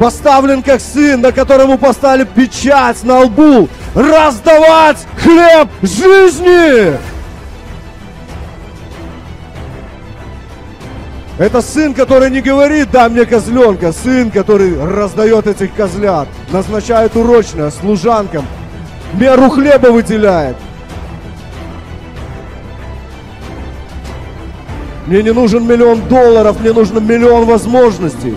поставлен как сын, на которому поставили печать на лбу, раздавать хлеб жизни. Это сын, который не говорит, дай мне козленка, сын, который раздает этих козлят, назначает урочное служанкам, меру хлеба выделяет. Мне не нужен миллион долларов, мне нужен миллион возможностей.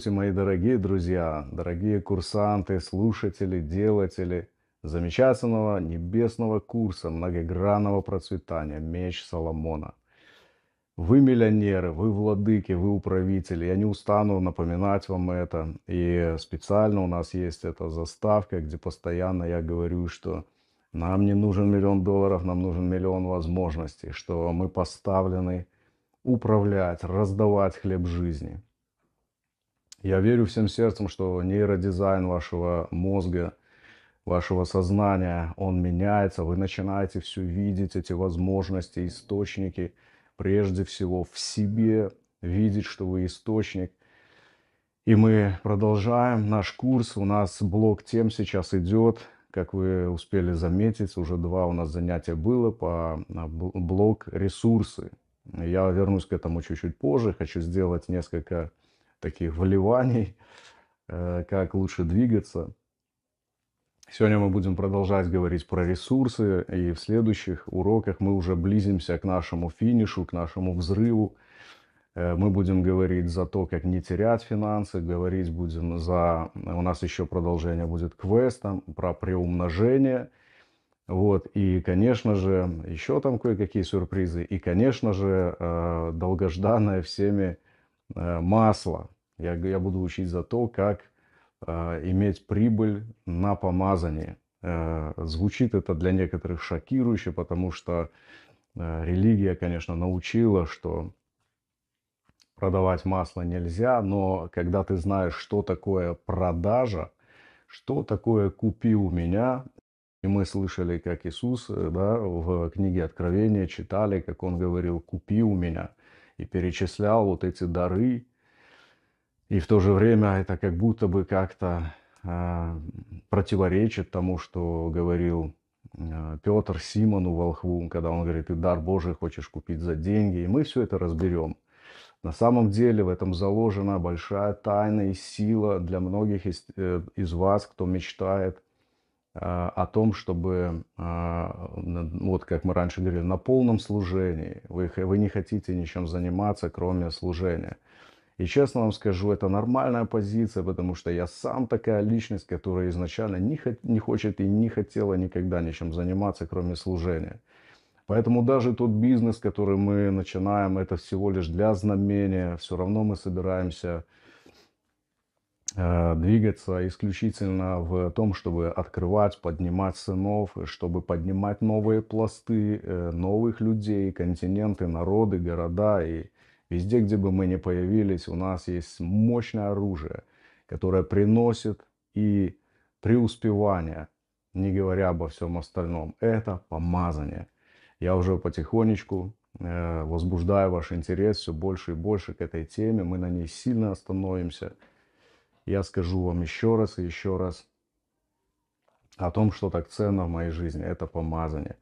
Здравствуйте, мои дорогие друзья, дорогие курсанты, слушатели, делатели замечательного небесного курса многогранного процветания «Меч Соломона». Вы миллионеры, вы владыки, вы управители. Я не устану напоминать вам это. И специально у нас есть эта заставка, где постоянно я говорю, что нам не нужен миллион долларов, нам нужен миллион возможностей, что мы поставлены управлять, раздавать хлеб жизни – я верю всем сердцем, что нейродизайн вашего мозга, вашего сознания, он меняется. Вы начинаете все видеть, эти возможности, источники. Прежде всего в себе видеть, что вы источник. И мы продолжаем наш курс. У нас блок тем сейчас идет. Как вы успели заметить, уже два у нас занятия было по а, блок ресурсы. Я вернусь к этому чуть-чуть позже. Хочу сделать несколько таких вливаний, э, как лучше двигаться. Сегодня мы будем продолжать говорить про ресурсы, и в следующих уроках мы уже близимся к нашему финишу, к нашему взрыву. Э, мы будем говорить за то, как не терять финансы, говорить будем за... У нас еще продолжение будет квестом про приумножение. Вот, и, конечно же, еще там кое-какие сюрпризы. И, конечно же, э, долгожданное всеми Э, масло. Я, я буду учить за то, как э, иметь прибыль на помазании. Э, звучит это для некоторых шокирующе, потому что религия, конечно, научила, что продавать масло нельзя, но когда ты знаешь, что такое продажа, что такое «купи у меня», и мы слышали, как Иисус да, в книге Откровения читали, как он говорил «купи у меня» и перечислял вот эти дары. И в то же время это как будто бы как-то э, противоречит тому, что говорил э, а, Петр Симону Волхву, когда он говорит, ты дар Божий хочешь купить за деньги, и мы все это разберем. На самом деле в этом заложена большая тайна и сила для многих из, э, из вас, кто мечтает – а, о том, чтобы, а, вот как мы раньше говорили, на полном служении, вы, вы не хотите ничем заниматься, кроме служения. И честно вам скажу, это нормальная позиция, потому что я сам такая личность, которая изначально не, не хочет и не хотела никогда ничем заниматься, кроме служения. Поэтому даже тот бизнес, который мы начинаем, это всего лишь для знамения. Все равно мы собираемся Э, двигаться исключительно в том, чтобы открывать, поднимать сынов, чтобы поднимать новые пласты, э, новых людей, континенты, народы, города. И везде, где бы мы ни появились, у нас есть мощное оружие, которое приносит и преуспевание, не говоря обо всем остальном. Это помазание. Я уже потихонечку э, возбуждаю ваш интерес все больше и больше к этой теме. Мы на ней сильно остановимся – я скажу вам еще раз и еще раз о том, что так ценно в моей жизни. Это помазание.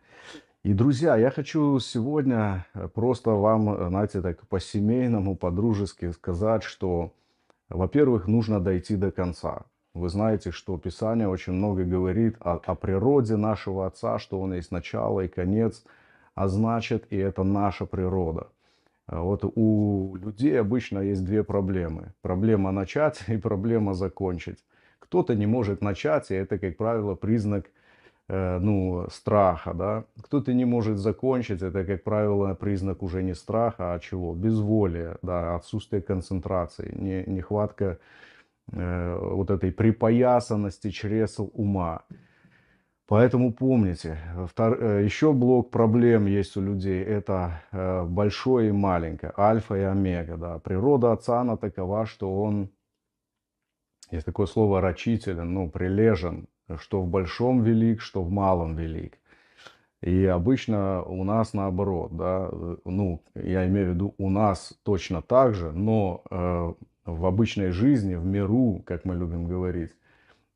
И, друзья, я хочу сегодня э, просто вам, э, знаете, так по-семейному, по-дружески сказать, что, во-первых, нужно дойти до конца. Вы знаете, что Писание очень много говорит о, о природе нашего Отца, что Он есть начало и конец, а значит, и это наша природа – а вот у людей обычно есть две проблемы. Проблема начать и проблема закончить. Кто-то не может начать, и это, как правило, признак э, ну, страха, да. Кто-то не может закончить, это, как правило, признак уже не страха, а чего? Безволия, да, отсутствие концентрации, не, нехватка э, вот этой припоясанности чресл ума. Поэтому помните, э, втор... Э, еще блок проблем есть у людей. Это э, большое и маленькое, альфа и омега. Да. Природа отца, она такова, что он, есть такое слово, рачителен, ну, прилежен, что в большом велик, что в малом велик. И обычно у нас наоборот, да, э, ну, я имею в виду, у нас точно так же, но э, в обычной жизни, в миру, как мы любим говорить,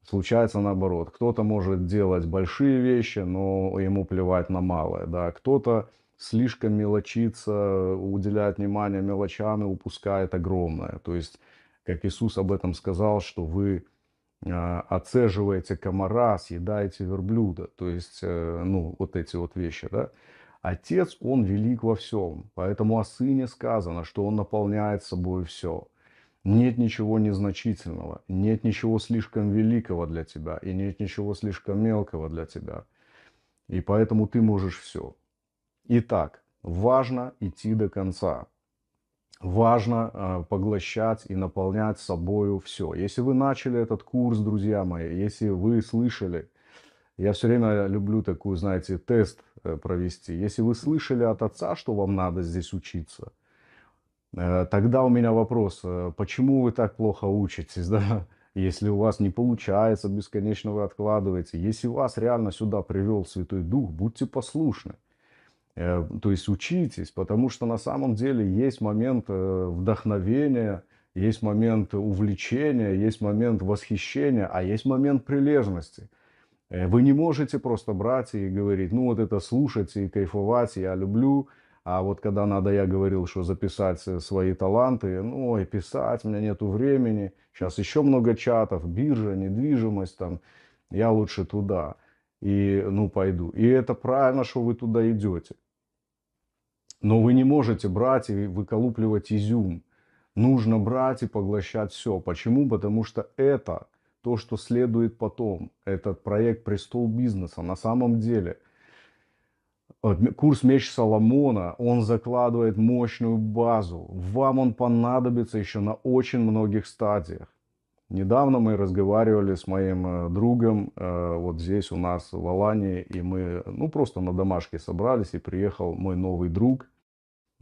Случается наоборот. Кто-то может делать большие вещи, но ему плевать на малое. Да? Кто-то слишком мелочится, уделяет внимание мелочам и упускает огромное. То есть, как Иисус об этом сказал, что вы а, оцеживаете комара, съедаете верблюда. То есть, э, ну, вот эти вот вещи, да. Отец, он велик во всем. Поэтому о сыне сказано, что он наполняет собой все. Нет ничего незначительного, нет ничего слишком великого для тебя и нет ничего слишком мелкого для тебя. И поэтому ты можешь все. Итак, важно идти до конца. Важно а, поглощать и наполнять собою все. Если вы начали этот курс, друзья мои, если вы слышали, я все время люблю такую, знаете, тест э, провести. Если вы слышали от отца, что вам надо здесь учиться – Э, тогда у меня вопрос, э, почему вы так плохо учитесь, да? Если у вас не получается, бесконечно вы откладываете. Если вас реально сюда привел Святой Дух, будьте послушны. Э, то есть учитесь, потому что на самом деле есть момент вдохновения, есть момент увлечения, есть момент восхищения, а есть момент прилежности. Вы не можете просто брать и говорить, ну вот это слушать и кайфовать, я люблю, а вот когда надо, я говорил, что записать э, свои таланты, ну, ой, писать, у меня нету времени, сейчас еще много чатов, биржа, недвижимость, там, я лучше туда, и, ну, пойду. И это правильно, что вы туда идете. Но вы не можете брать и выколупливать изюм. Нужно брать и поглощать все. Почему? Потому что это то, что следует потом. Этот проект «Престол бизнеса» на самом деле – Э, курс «Меч Соломона», он закладывает мощную базу. Вам он понадобится еще на очень многих стадиях. Недавно мы разговаривали с моим э, другом э, вот здесь у нас в Алании, и мы ну, просто на домашке собрались, и приехал мой новый друг.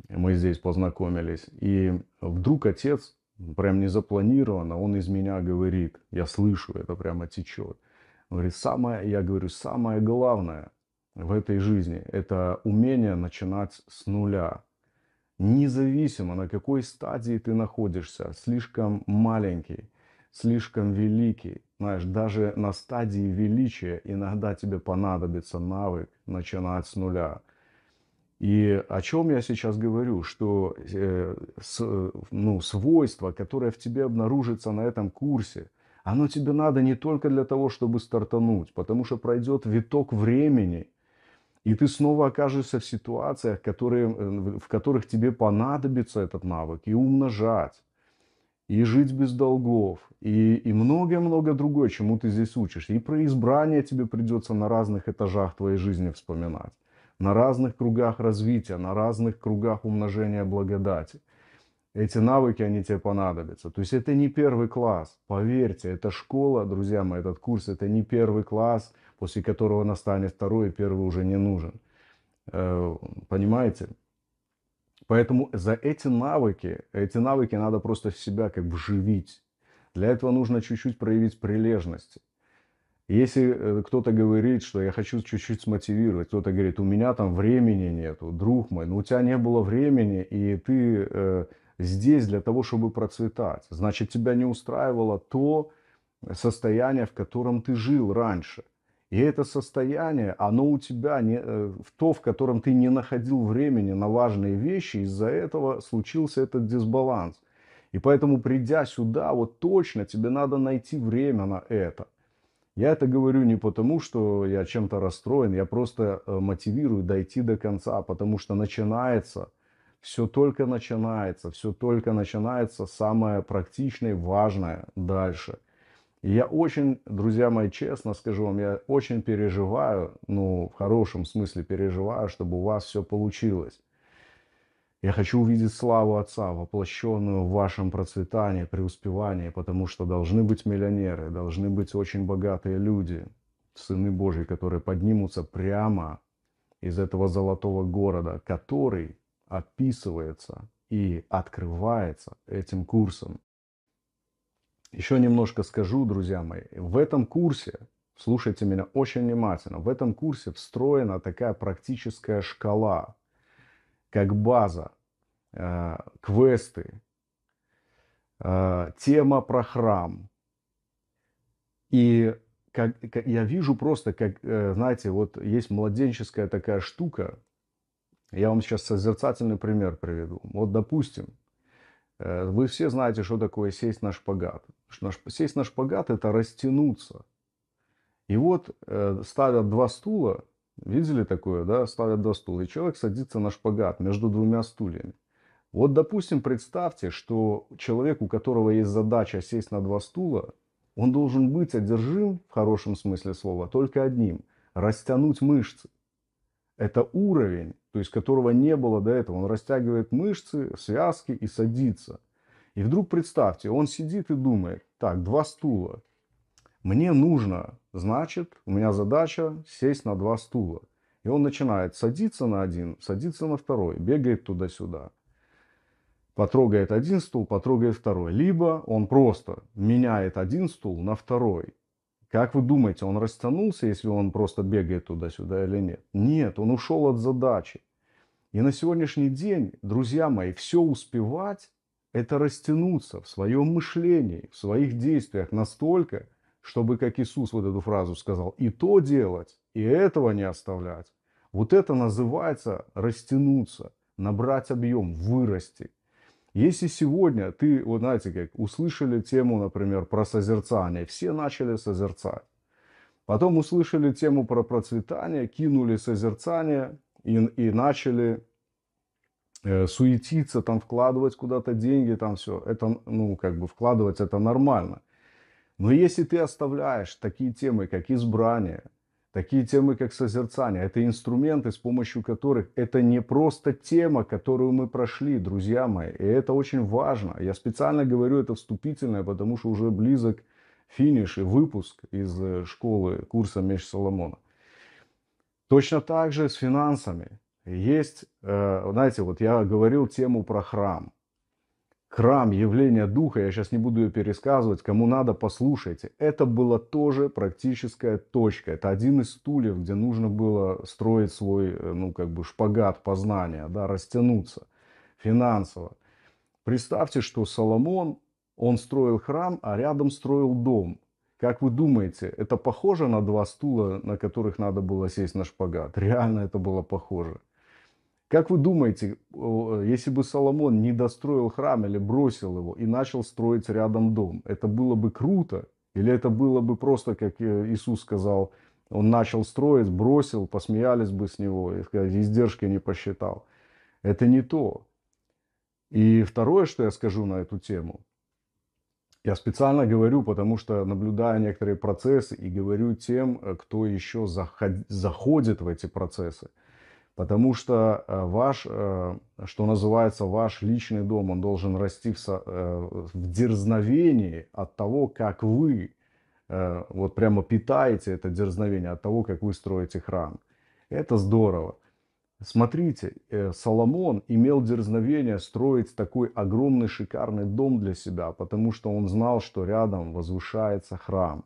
Мы здесь познакомились. И вдруг отец, прям не запланированно, он из меня говорит, я слышу, это прямо течет. говорит, самое, я говорю, самое главное – в этой жизни. Это умение начинать с нуля. Независимо, на какой стадии ты находишься, слишком маленький, слишком великий, знаешь, даже на стадии величия иногда тебе понадобится навык начинать с нуля. И о чем я сейчас говорю, что э, с, ну, свойство, которое в тебе обнаружится на этом курсе, оно тебе надо не только для того, чтобы стартануть, потому что пройдет виток времени – и ты снова окажешься в ситуациях, которые, э, в которых тебе понадобится этот навык и умножать, и жить без долгов, и и многое многое другое, чему ты здесь учишь. И про избрание тебе придется на разных этажах твоей жизни вспоминать, на разных кругах развития, на разных кругах умножения благодати. Эти навыки, они тебе понадобятся. То есть это не первый класс, поверьте, это школа, друзья мои, этот курс, это не первый класс – после которого настанет второй, и первый уже не нужен. Э, понимаете? Поэтому за эти навыки, эти навыки надо просто в себя как бы живить. Для этого нужно чуть-чуть проявить прилежность. Если э, кто-то говорит, что я хочу чуть-чуть смотивировать, кто-то говорит, у меня там времени нету, друг мой, но ну, у тебя не было времени, и ты э, здесь для того, чтобы процветать. Значит, тебя не устраивало то состояние, в котором ты жил раньше. И это состояние, оно у тебя не, э, в то, в котором ты не находил времени на важные вещи, из-за этого случился этот дисбаланс. И поэтому, придя сюда, вот точно тебе надо найти время на это. Я это говорю не потому, что я чем-то расстроен, я просто э, мотивирую дойти до конца, потому что начинается, все только начинается, все только начинается самое практичное важное дальше – я очень, друзья мои, честно скажу вам, я очень переживаю, ну, в хорошем смысле переживаю, чтобы у вас все получилось. Я хочу увидеть славу Отца, воплощенную в вашем процветании, преуспевании, потому что должны быть миллионеры, должны быть очень богатые люди, сыны Божьи, которые поднимутся прямо из этого золотого города, который описывается и открывается этим курсом. Еще немножко скажу, друзья мои. В этом курсе, слушайте меня очень внимательно, в этом курсе встроена такая практическая шкала, как база, э, квесты, э, тема про храм. И как, как, я вижу просто, как, э, знаете, вот есть младенческая такая штука. Я вам сейчас созерцательный пример приведу. Вот, допустим, э, вы все знаете, что такое сесть на шпагат. Наш Сесть на шпагат – это растянуться. И вот э, ставят два стула, видели такое, да, ставят два стула, и человек садится на шпагат между двумя стульями. Вот, допустим, представьте, что человек, у которого есть задача сесть на два стула, он должен быть одержим, в хорошем смысле слова, только одним – растянуть мышцы. Это уровень, то есть которого не было до этого. Он растягивает мышцы, связки и садится – и вдруг представьте, он сидит и думает, так, два стула. Мне нужно, значит, у меня задача сесть на два стула. И он начинает садиться на один, садиться на второй, бегает туда-сюда. Потрогает один стул, потрогает второй. Либо он просто меняет один стул на второй. Как вы думаете, он растянулся, если он просто бегает туда-сюда или нет? Нет, он ушел от задачи. И на сегодняшний день, друзья мои, все успевать это растянуться в своем мышлении, в своих действиях настолько, чтобы, как Иисус вот эту фразу сказал, и то делать, и этого не оставлять. Вот это называется растянуться, набрать объем, вырасти. Если сегодня ты, вот знаете, как услышали тему, например, про созерцание, все начали созерцать. Потом услышали тему про процветание, кинули созерцание и, и начали Э, суетиться, там вкладывать куда-то деньги, там все, это, ну, как бы вкладывать это нормально. Но если ты оставляешь такие темы, как избрание, такие темы, как созерцание, это инструменты, с помощью которых это не просто тема, которую мы прошли, друзья мои, и это очень важно. Я специально говорю это вступительное, потому что уже близок финиш и выпуск из э, школы курса Меч Соломона. Точно так же с финансами есть, э, знаете, вот я говорил тему про храм. Храм, явление духа, я сейчас не буду ее пересказывать, кому надо, послушайте. Это была тоже практическая точка. Это один из стульев, где нужно было строить свой, э, ну, как бы шпагат познания, да, растянуться финансово. Представьте, что Соломон, он строил храм, а рядом строил дом. Как вы думаете, это похоже на два стула, на которых надо было сесть на шпагат? Реально это было похоже. Как вы думаете, э, если бы Соломон не достроил храм или бросил его и начал строить рядом дом, это было бы круто? Или это было бы просто, как э, Иисус сказал, он начал строить, бросил, посмеялись бы с него, и издержки не посчитал. Это не то. И второе, что я скажу на эту тему, я специально говорю, потому что наблюдаю некоторые процессы и говорю тем, э, кто еще заходит в эти процессы. Потому что э, ваш, э, что называется, ваш личный дом, он должен расти в, э, дерзновении от того, как вы вот прямо питаете это дерзновение, от того, как вы строите храм. Это здорово. Смотрите, Соломон имел дерзновение строить такой огромный шикарный дом для себя, потому что он знал, что рядом возвышается храм.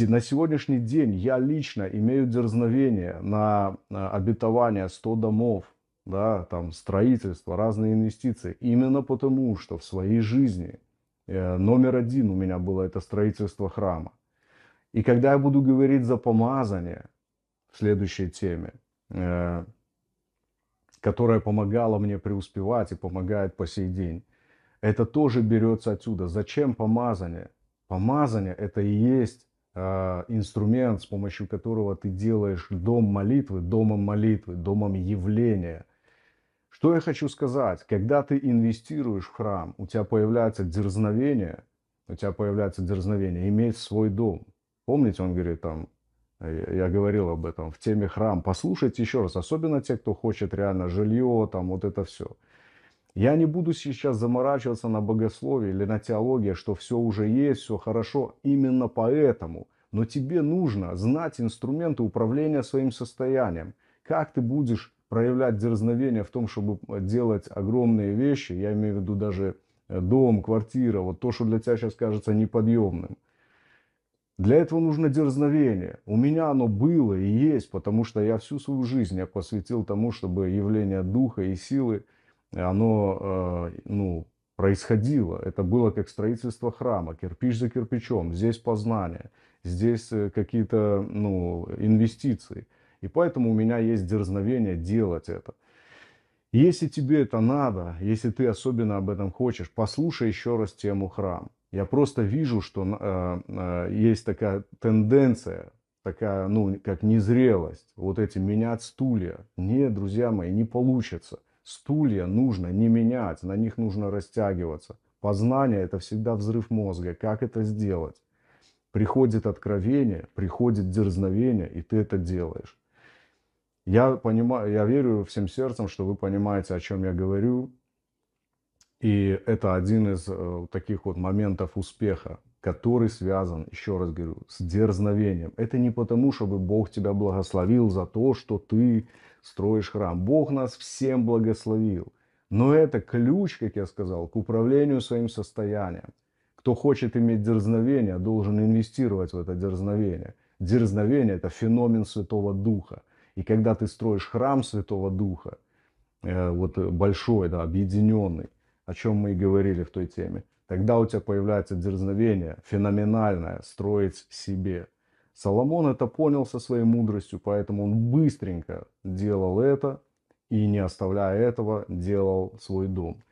На сегодняшний день я лично имею дерзновение на э, обетование 100 домов, да, там строительство, разные инвестиции. Именно потому, что в своей жизни э, номер один у меня было это строительство храма. И когда я буду говорить за помазание в следующей теме, э, которая помогала мне преуспевать и помогает по сей день, это тоже берется отсюда. Зачем помазание? Помазание – это и есть а, инструмент, с помощью которого ты делаешь дом молитвы, домом молитвы, домом явления. Что я хочу сказать? Когда ты инвестируешь в храм, у тебя появляется дерзновение, у тебя появляется дерзновение иметь свой дом. Помните, он говорит там, э, я говорил об этом в теме храм. Послушайте еще раз, особенно те, кто хочет реально жилье, там вот это все. Я не буду сейчас заморачиваться на богословии или на теологии, что все уже есть, все хорошо. Именно поэтому. Но тебе нужно знать инструменты управления своим состоянием. Как ты будешь проявлять дерзновение в том, чтобы э, делать огромные вещи, я имею в виду даже э, дом, квартира, вот то, что для тебя сейчас кажется неподъемным. Для этого нужно дерзновение. У меня оно было и есть, потому что я всю свою жизнь я посвятил тому, чтобы явление духа и силы – оно э, ну, происходило. Это было как строительство храма, кирпич за кирпичом, здесь познание, здесь э, какие-то ну, инвестиции. И поэтому у меня есть дерзновение делать это. Если тебе это надо, если ты особенно об этом хочешь, послушай еще раз тему храм. Я просто вижу, что э, э, есть такая тенденция, такая, ну, как незрелость. Вот эти менять стулья. Нет, друзья мои, не получится. Стулья нужно не менять, на них нужно растягиваться. Познание – это всегда взрыв мозга. Как это сделать? Приходит откровение, приходит дерзновение, и ты это делаешь. Я, понимаю, я верю всем сердцем, что вы понимаете, о чем я говорю. И это один из э, таких вот моментов успеха, который связан, еще раз говорю, с дерзновением. Это не потому, чтобы Бог тебя благословил за то, что ты строишь храм. Бог нас всем благословил. Но это ключ, как я сказал, к управлению своим состоянием. Кто хочет иметь дерзновение, должен инвестировать в это дерзновение. Дерзновение – это феномен Святого Духа. И когда ты строишь храм Святого Духа, э, вот э, большой, да, объединенный, о чем мы и говорили в той теме, тогда у тебя появляется дерзновение феноменальное строить себе – Соломон это понял со своей мудростью, поэтому он быстренько делал это и, не оставляя этого, делал свой дом.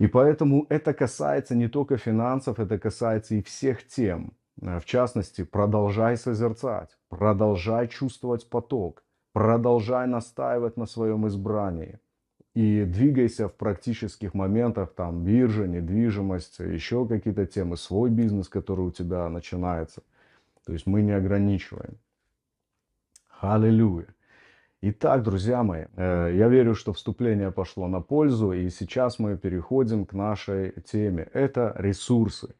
И поэтому это касается не только финансов, это касается и всех тем. В частности, продолжай созерцать, продолжай чувствовать поток, продолжай настаивать на своем избрании и двигайся в практических моментах, там биржа, недвижимость, еще какие-то темы, свой бизнес, который у тебя начинается – то есть мы не ограничиваем. Аллилуйя. Итак, друзья мои, э, я верю, что вступление пошло на пользу, и сейчас мы переходим к нашей теме. Это ресурсы.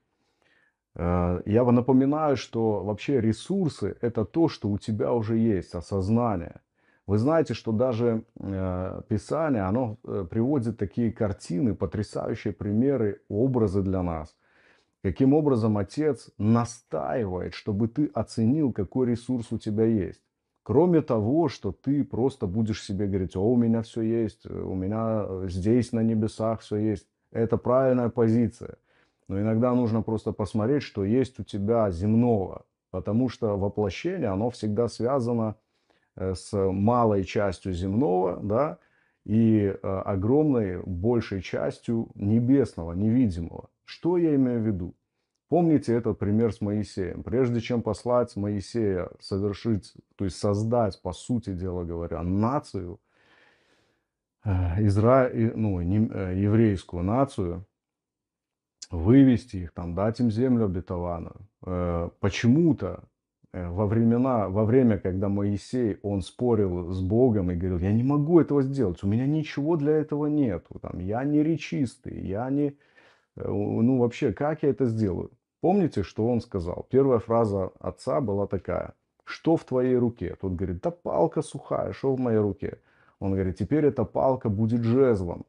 Э, я вам напоминаю, что вообще ресурсы – это то, что у тебя уже есть, осознание. Вы знаете, что даже э, Писание, оно приводит такие картины, потрясающие примеры, образы для нас – Каким образом отец настаивает, чтобы ты оценил, какой ресурс у тебя есть. Кроме того, что ты просто будешь себе говорить, о, у меня все есть, у меня э, здесь на небесах все есть. Это правильная позиция. Но иногда нужно просто посмотреть, что есть у тебя земного. Потому что воплощение, оно всегда связано э, с малой частью земного, да, и э, огромной большей частью небесного, невидимого. Что я имею в виду? Помните этот пример с Моисеем. Прежде чем послать Моисея совершить, то есть создать, по сути дела говоря, нацию, э, изра... ну, не... Э, еврейскую нацию, вывести их, там, дать им землю обетованную. Э, почему-то во времена, во время, когда Моисей, он спорил с Богом и говорил, я не могу этого сделать, у меня ничего для этого нету, там, я не речистый, я не Э, ну вообще, как я это сделаю? Помните, что он сказал? Первая фраза отца была такая. Что в твоей руке? Тот говорит, да палка сухая, что в моей руке? Он говорит, теперь эта палка будет жезлом.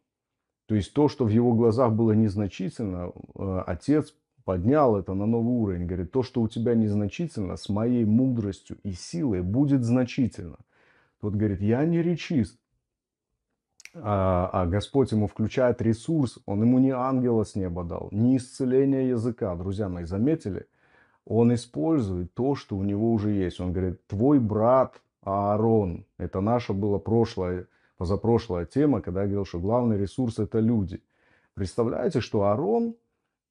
То есть то, что в его глазах было незначительно, э, отец поднял это на новый уровень. Говорит, то, что у тебя незначительно, с моей мудростью и силой будет значительно. Тот говорит, я не речист, а, а Господь ему включает ресурс, он ему не ангела с неба дал, не исцеление языка, друзья мои, заметили? Он использует то, что у него уже есть. Он говорит, твой брат Аарон, это наша была прошлая, позапрошлая тема, когда я говорил, что главный ресурс это люди. Представляете, что Аарон,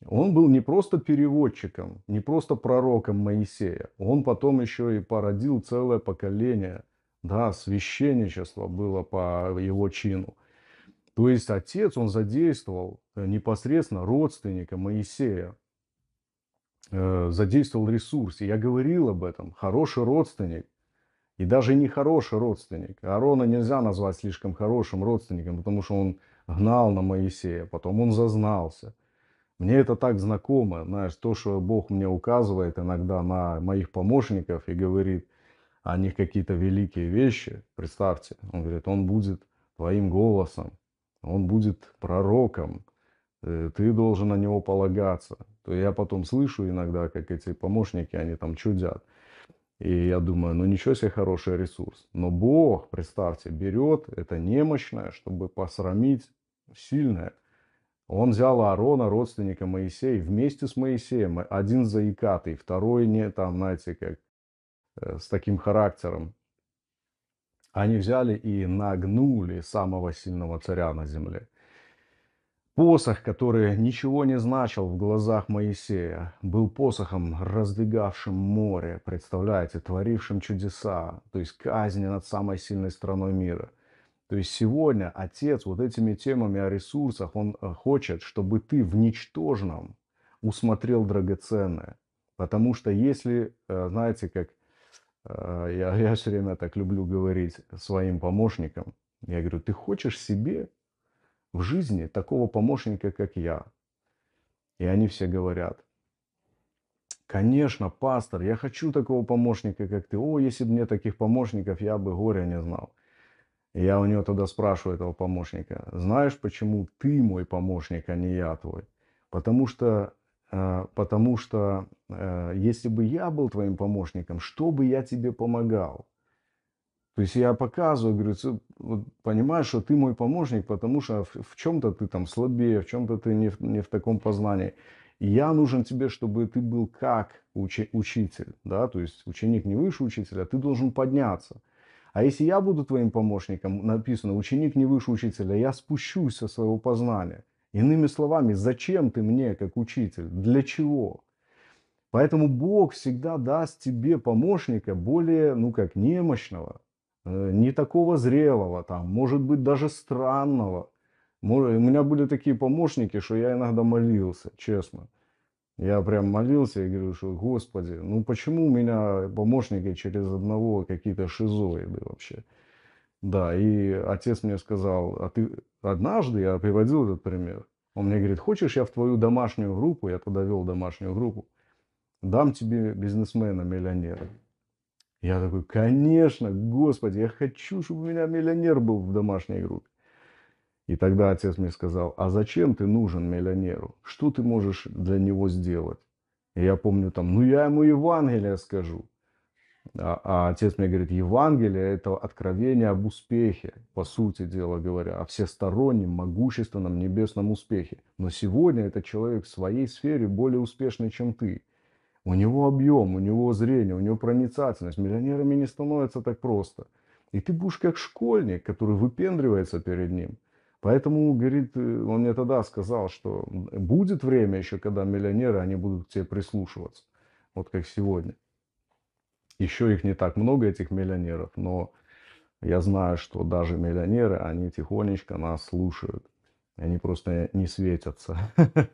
он был не просто переводчиком, не просто пророком Моисея, он потом еще и породил целое поколение – да, священничество было по его чину. То есть отец, он задействовал э, непосредственно родственника Моисея, э, задействовал ресурсы. я говорил об этом. Хороший родственник, и даже не хороший родственник. Аарона нельзя назвать слишком хорошим родственником, потому что он гнал на Моисея, потом он зазнался. Мне это так знакомо, знаешь, то, что Бог мне указывает иногда на моих помощников и говорит – а не какие-то великие вещи. Представьте, он говорит, он будет твоим голосом, он будет пророком, э, ты должен на него полагаться. То я потом слышу иногда, как эти помощники, они там чудят. И я думаю, ну ничего себе хороший ресурс. Но Бог, представьте, берет это немощное, чтобы посрамить сильное. Он взял Аарона, родственника Моисея, вместе с Моисеем. Один заикатый, второй не там, знаете, как Э, с таким характером, они взяли и нагнули самого сильного царя на земле. Посох, который ничего не значил в глазах Моисея, был посохом, раздвигавшим море, представляете, творившим чудеса, то есть казни над самой сильной страной мира. То есть сегодня отец вот этими темами о ресурсах, он э, хочет, чтобы ты в ничтожном усмотрел драгоценное. Потому что если, э, знаете, как а, я, я все время так люблю говорить своим помощникам. Я говорю, ты хочешь себе в жизни такого помощника, как я? И они все говорят, конечно, пастор, я хочу такого помощника, как ты. О, если бы мне таких помощников, я бы горя не знал. И я у него тогда спрашиваю этого помощника, знаешь, почему ты мой помощник, а не я твой? Потому что а, потому что э, если бы я был твоим помощником, что бы я тебе помогал? То есть я показываю, говорю, вот понимаешь, что ты мой помощник, потому что в, в чем-то ты там слабее, в чем-то ты не в, не в таком познании. Я нужен тебе, чтобы ты был как учи, учитель, да, то есть ученик не выше учителя, а ты должен подняться. А если я буду твоим помощником, написано, ученик не выше учителя, я спущусь со своего познания. Иными словами, зачем ты мне как учитель? Для чего? Поэтому Бог всегда даст тебе помощника более, ну как, немощного, э, не такого зрелого, там, может быть, даже странного. У меня были такие помощники, что я иногда молился, честно. Я прям молился и говорю, что, Господи, ну почему у меня помощники через одного какие-то шизоиды вообще? Да, и отец мне сказал, а ты однажды, я приводил этот пример, он мне говорит, хочешь я в твою домашнюю группу, я тогда вел домашнюю группу, дам тебе бизнесмена, миллионера. Я такой, конечно, господи, я хочу, чтобы у меня миллионер был в домашней группе. И тогда отец мне сказал, а зачем ты нужен миллионеру? Что ты можешь для него сделать? И я помню там, ну я ему Евангелие скажу. А отец мне говорит, Евангелие – это откровение об успехе, по сути дела говоря, о всестороннем, могущественном небесном успехе. Но сегодня этот человек в своей сфере более успешный, чем ты. У него объем, у него зрение, у него проницательность. Миллионерами не становится так просто. И ты будешь как школьник, который выпендривается перед ним. Поэтому, говорит, э, он мне тогда сказал, что будет время еще, когда миллионеры, они будут к тебе прислушиваться. Вот как сегодня еще их не так много, этих миллионеров, но я знаю, что даже миллионеры, они тихонечко нас слушают. Они просто не светятся.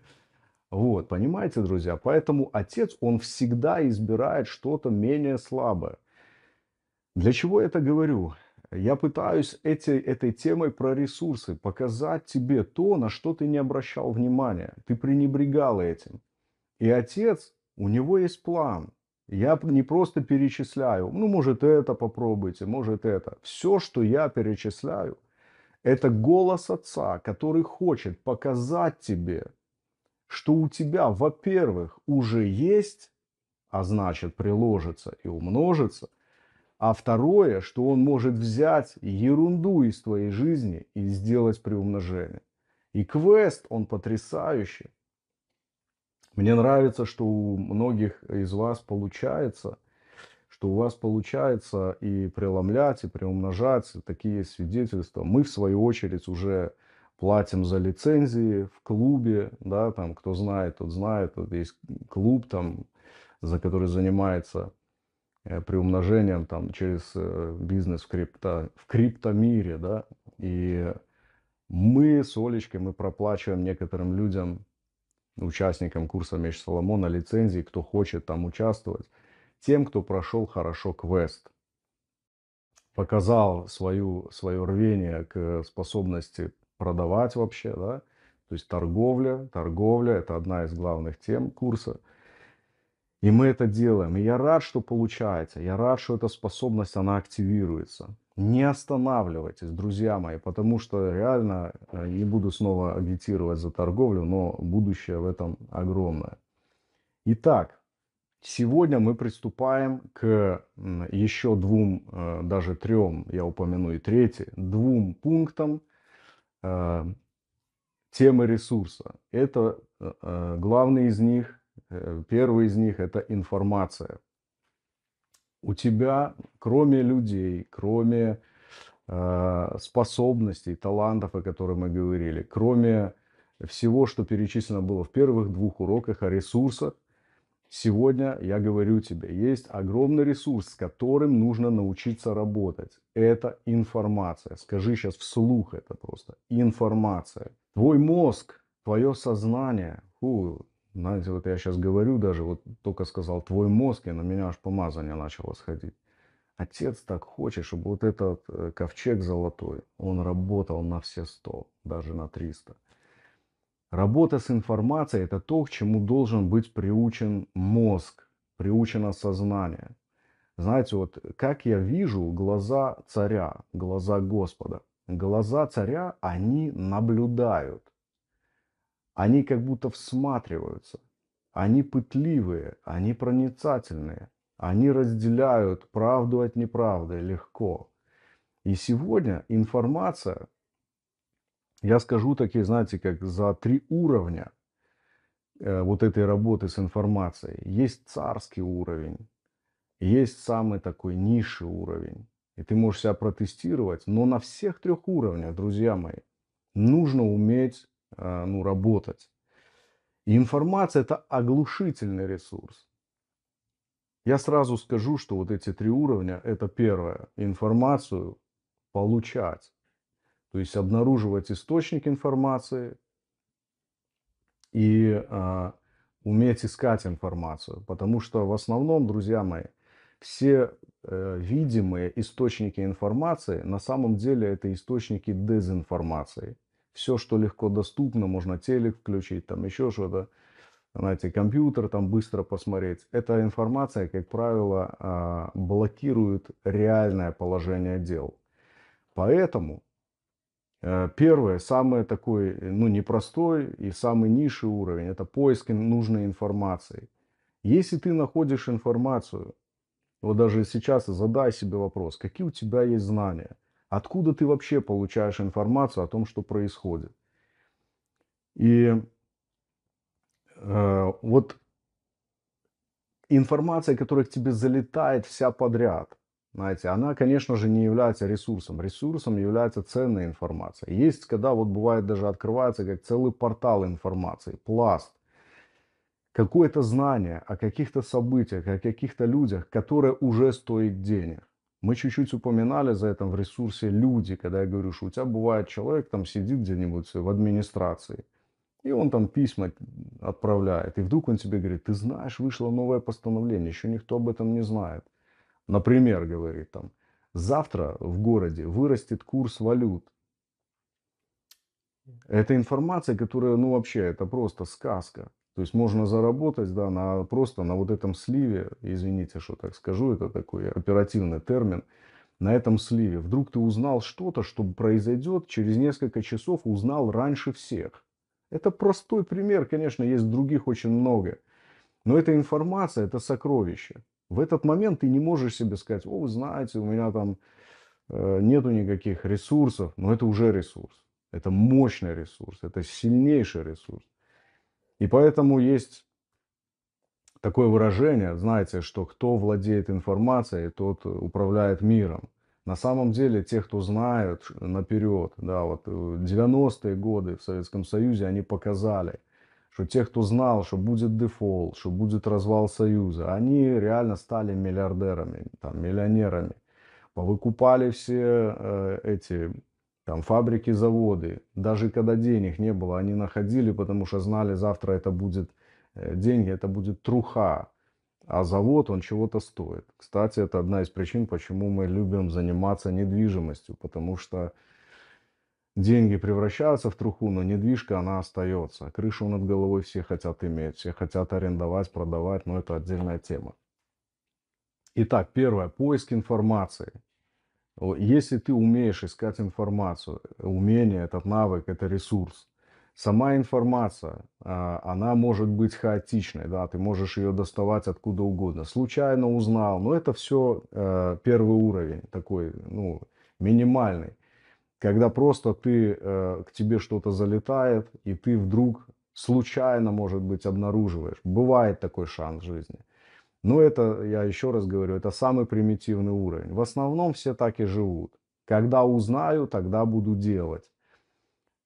Вот, понимаете, друзья? Поэтому отец, он всегда избирает что-то менее слабое. Для чего я это говорю? Я пытаюсь эти, этой темой про ресурсы показать тебе то, на что ты не обращал внимания. Ты пренебрегал этим. И отец, у него есть план. Я не просто перечисляю, ну, может, это попробуйте, может, это. Все, что я перечисляю, это голос Отца, который хочет показать тебе, что у тебя, во-первых, уже есть, а значит, приложится и умножится, а второе, что он может взять ерунду из твоей жизни и сделать приумножение. И квест, он потрясающий. Мне нравится, что у многих из вас получается, что у вас получается и преломлять, и приумножать такие свидетельства. Мы, в свою очередь, уже платим за лицензии в клубе, да, там, кто знает, тот знает, вот есть клуб, там, за который занимается э, приумножением там, через э, бизнес в, крипто, в криптомире, да, и мы с Олечкой, мы проплачиваем некоторым людям участникам курса Меч Соломона лицензии, кто хочет там участвовать, тем, кто прошел хорошо квест, показал свою, свое рвение к способности продавать вообще, да, то есть торговля, торговля – это одна из главных тем курса. И мы это делаем. И я рад, что получается. Я рад, что эта способность, она активируется. Не останавливайтесь, друзья мои, потому что реально, э, не буду снова агитировать за торговлю, но будущее в этом огромное. Итак, сегодня мы приступаем к еще двум, э, даже трем, я упомяну и третий, двум пунктам э, темы ресурса. Это главный из них, первый из них это информация у тебя, кроме людей, кроме э, способностей, талантов, о которых мы говорили, кроме всего, что перечислено было в первых двух уроках о ресурсах, сегодня я говорю тебе, есть огромный ресурс, с которым нужно научиться работать. Это информация. Скажи сейчас вслух это просто. Информация. Твой мозг, твое сознание, фу, знаете, вот я сейчас говорю даже, вот только сказал «твой мозг», и на меня аж помазание начало сходить. Отец так хочет, чтобы вот этот э, ковчег золотой, он работал на все сто, даже на 300. Работа с информацией – это то, к чему должен быть приучен мозг, приучено сознание. Знаете, вот как я вижу глаза царя, глаза Господа. Глаза царя, они наблюдают. Они как будто всматриваются. Они пытливые, они проницательные. Они разделяют правду от неправды легко. И сегодня информация, я скажу такие, знаете, как за три уровня э, вот этой работы с информацией. Есть царский уровень, есть самый такой низший уровень. И ты можешь себя протестировать, но на всех трех уровнях, друзья мои, нужно уметь а, ну, работать. И информация – это оглушительный ресурс. Я сразу скажу, что вот эти три уровня – это первое. Информацию получать. То есть обнаруживать источник информации и а, уметь искать информацию. Потому что в основном, друзья мои, все э, видимые источники информации на самом деле это источники дезинформации все, что легко доступно, можно телек включить, там еще что-то, знаете, компьютер там быстро посмотреть. Эта информация, как правило, а, блокирует реальное положение дел. Поэтому э, Первое, самый такой, ну, непростой и самый низший уровень, это поиск нужной информации. Если ты находишь информацию, вот даже сейчас задай себе вопрос, какие у тебя есть знания, Откуда ты вообще получаешь информацию о том, что происходит? И э, вот информация, которая к тебе залетает вся подряд, знаете, она, конечно же, не является ресурсом. Ресурсом является ценная информация. Есть, когда вот бывает даже открывается как целый портал информации, пласт. Какое-то знание о каких-то событиях, о каких-то людях, которое уже стоит денег. Мы чуть-чуть упоминали за этом в ресурсе люди, когда я говорю, что у тебя бывает человек там сидит где-нибудь в администрации, и он там письма отправляет, и вдруг он тебе говорит, ты знаешь, вышло новое постановление, еще никто об этом не знает. Например, говорит там, завтра в городе вырастет курс валют. Это информация, которая, ну вообще, это просто сказка. То есть можно заработать, да, на, просто на вот этом сливе, извините, что так скажу, это такой оперативный термин, на этом сливе. Вдруг ты узнал что-то, что произойдет через несколько часов, узнал раньше всех. Это простой пример, конечно, есть других очень много. Но эта информация, это сокровище. В этот момент ты не можешь себе сказать, о, вы знаете, у меня там э, нету никаких ресурсов, но это уже ресурс. Это мощный ресурс, это сильнейший ресурс. И поэтому есть такое выражение, знаете, что кто владеет информацией, тот управляет миром. На самом деле, те, кто знают наперед, да, вот 90-е э, годы в Советском Союзе, они показали, что те, кто знал, что будет дефолт, что будет развал Союза, они реально стали миллиардерами, там, миллионерами. Повыкупали все э, эти там фабрики, заводы. Даже когда денег не было, они находили, потому что знали, завтра это будет э, деньги, это будет труха. А завод, он чего-то стоит. Кстати, это одна из причин, почему мы любим заниматься недвижимостью, потому что деньги превращаются в труху, но недвижка, она остается. Крышу над головой все хотят иметь, все хотят арендовать, продавать, но это отдельная тема. Итак, первое, поиск информации. Если ты умеешь искать информацию, умение, этот навык, это ресурс. Сама информация, а, она может быть хаотичной, да, ты можешь ее доставать откуда угодно. Случайно узнал, но это все э, первый уровень такой, ну, минимальный. Когда просто ты, э, к тебе что-то залетает, и ты вдруг случайно, может быть, обнаруживаешь. Бывает такой шанс в жизни – но ну, это, я еще раз говорю, это самый примитивный уровень. В основном все так и живут. Когда узнаю, тогда буду делать.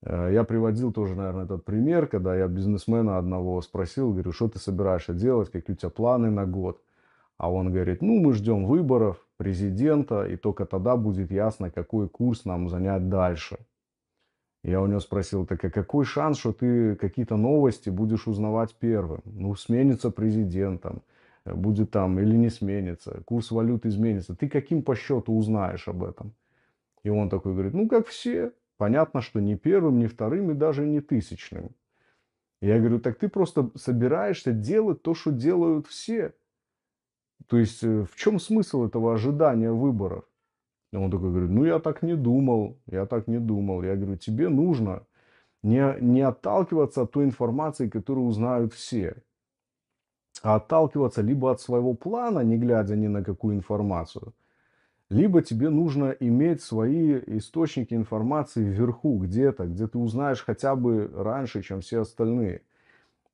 Э, я приводил тоже, наверное, этот пример, когда я бизнесмена одного спросил, говорю, что ты собираешься делать, какие у тебя планы на год. А он говорит, ну, мы ждем выборов президента, и только тогда будет ясно, какой курс нам занять дальше. Я у него спросил, так а какой шанс, что ты какие-то новости будешь узнавать первым? Ну, сменится президентом, будет там или не сменится, курс валют изменится. Ты каким по счету узнаешь об этом? И он такой говорит, ну как все, понятно, что не первым, не вторым и даже не тысячным. Я говорю, так ты просто собираешься делать то, что делают все. То есть э, в чем смысл этого ожидания выборов? И он такой говорит, ну я так не думал, я так не думал. Я говорю, тебе нужно не, не отталкиваться от той информации, которую узнают все а отталкиваться либо от своего плана, не глядя ни на какую информацию, либо тебе нужно иметь свои источники информации вверху, где-то, где ты узнаешь хотя бы раньше, чем все остальные.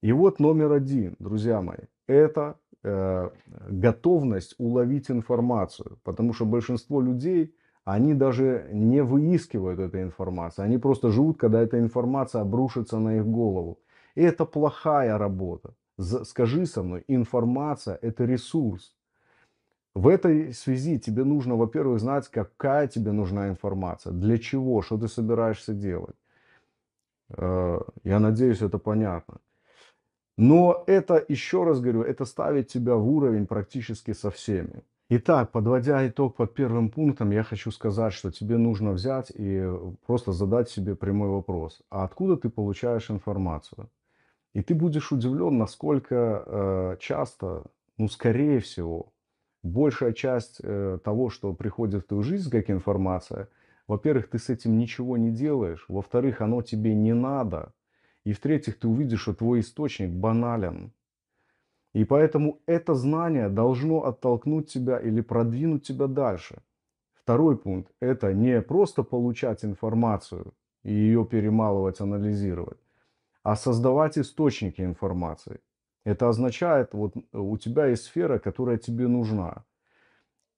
И вот номер один, друзья мои, это э, готовность уловить информацию, потому что большинство людей, они даже не выискивают этой информации, они просто живут, когда эта информация обрушится на их голову. И это плохая работа скажи со мной, информация – это ресурс. В этой связи тебе нужно, во-первых, знать, какая тебе нужна информация, для чего, что ты собираешься делать. Э, я надеюсь, это понятно. Но это, еще раз говорю, это ставит тебя в уровень практически со всеми. Итак, подводя итог под первым пунктом, я хочу сказать, что тебе нужно взять и просто задать себе прямой вопрос. А откуда ты получаешь информацию? И ты будешь удивлен, насколько э, часто, ну, скорее всего, большая часть э, того, что приходит в твою жизнь, как информация, во-первых, ты с этим ничего не делаешь, во-вторых, оно тебе не надо, и в-третьих, ты увидишь, что твой источник банален. И поэтому это знание должно оттолкнуть тебя или продвинуть тебя дальше. Второй пункт – это не просто получать информацию и ее перемалывать, анализировать, а создавать источники информации. Это означает, вот у тебя есть сфера, которая тебе нужна.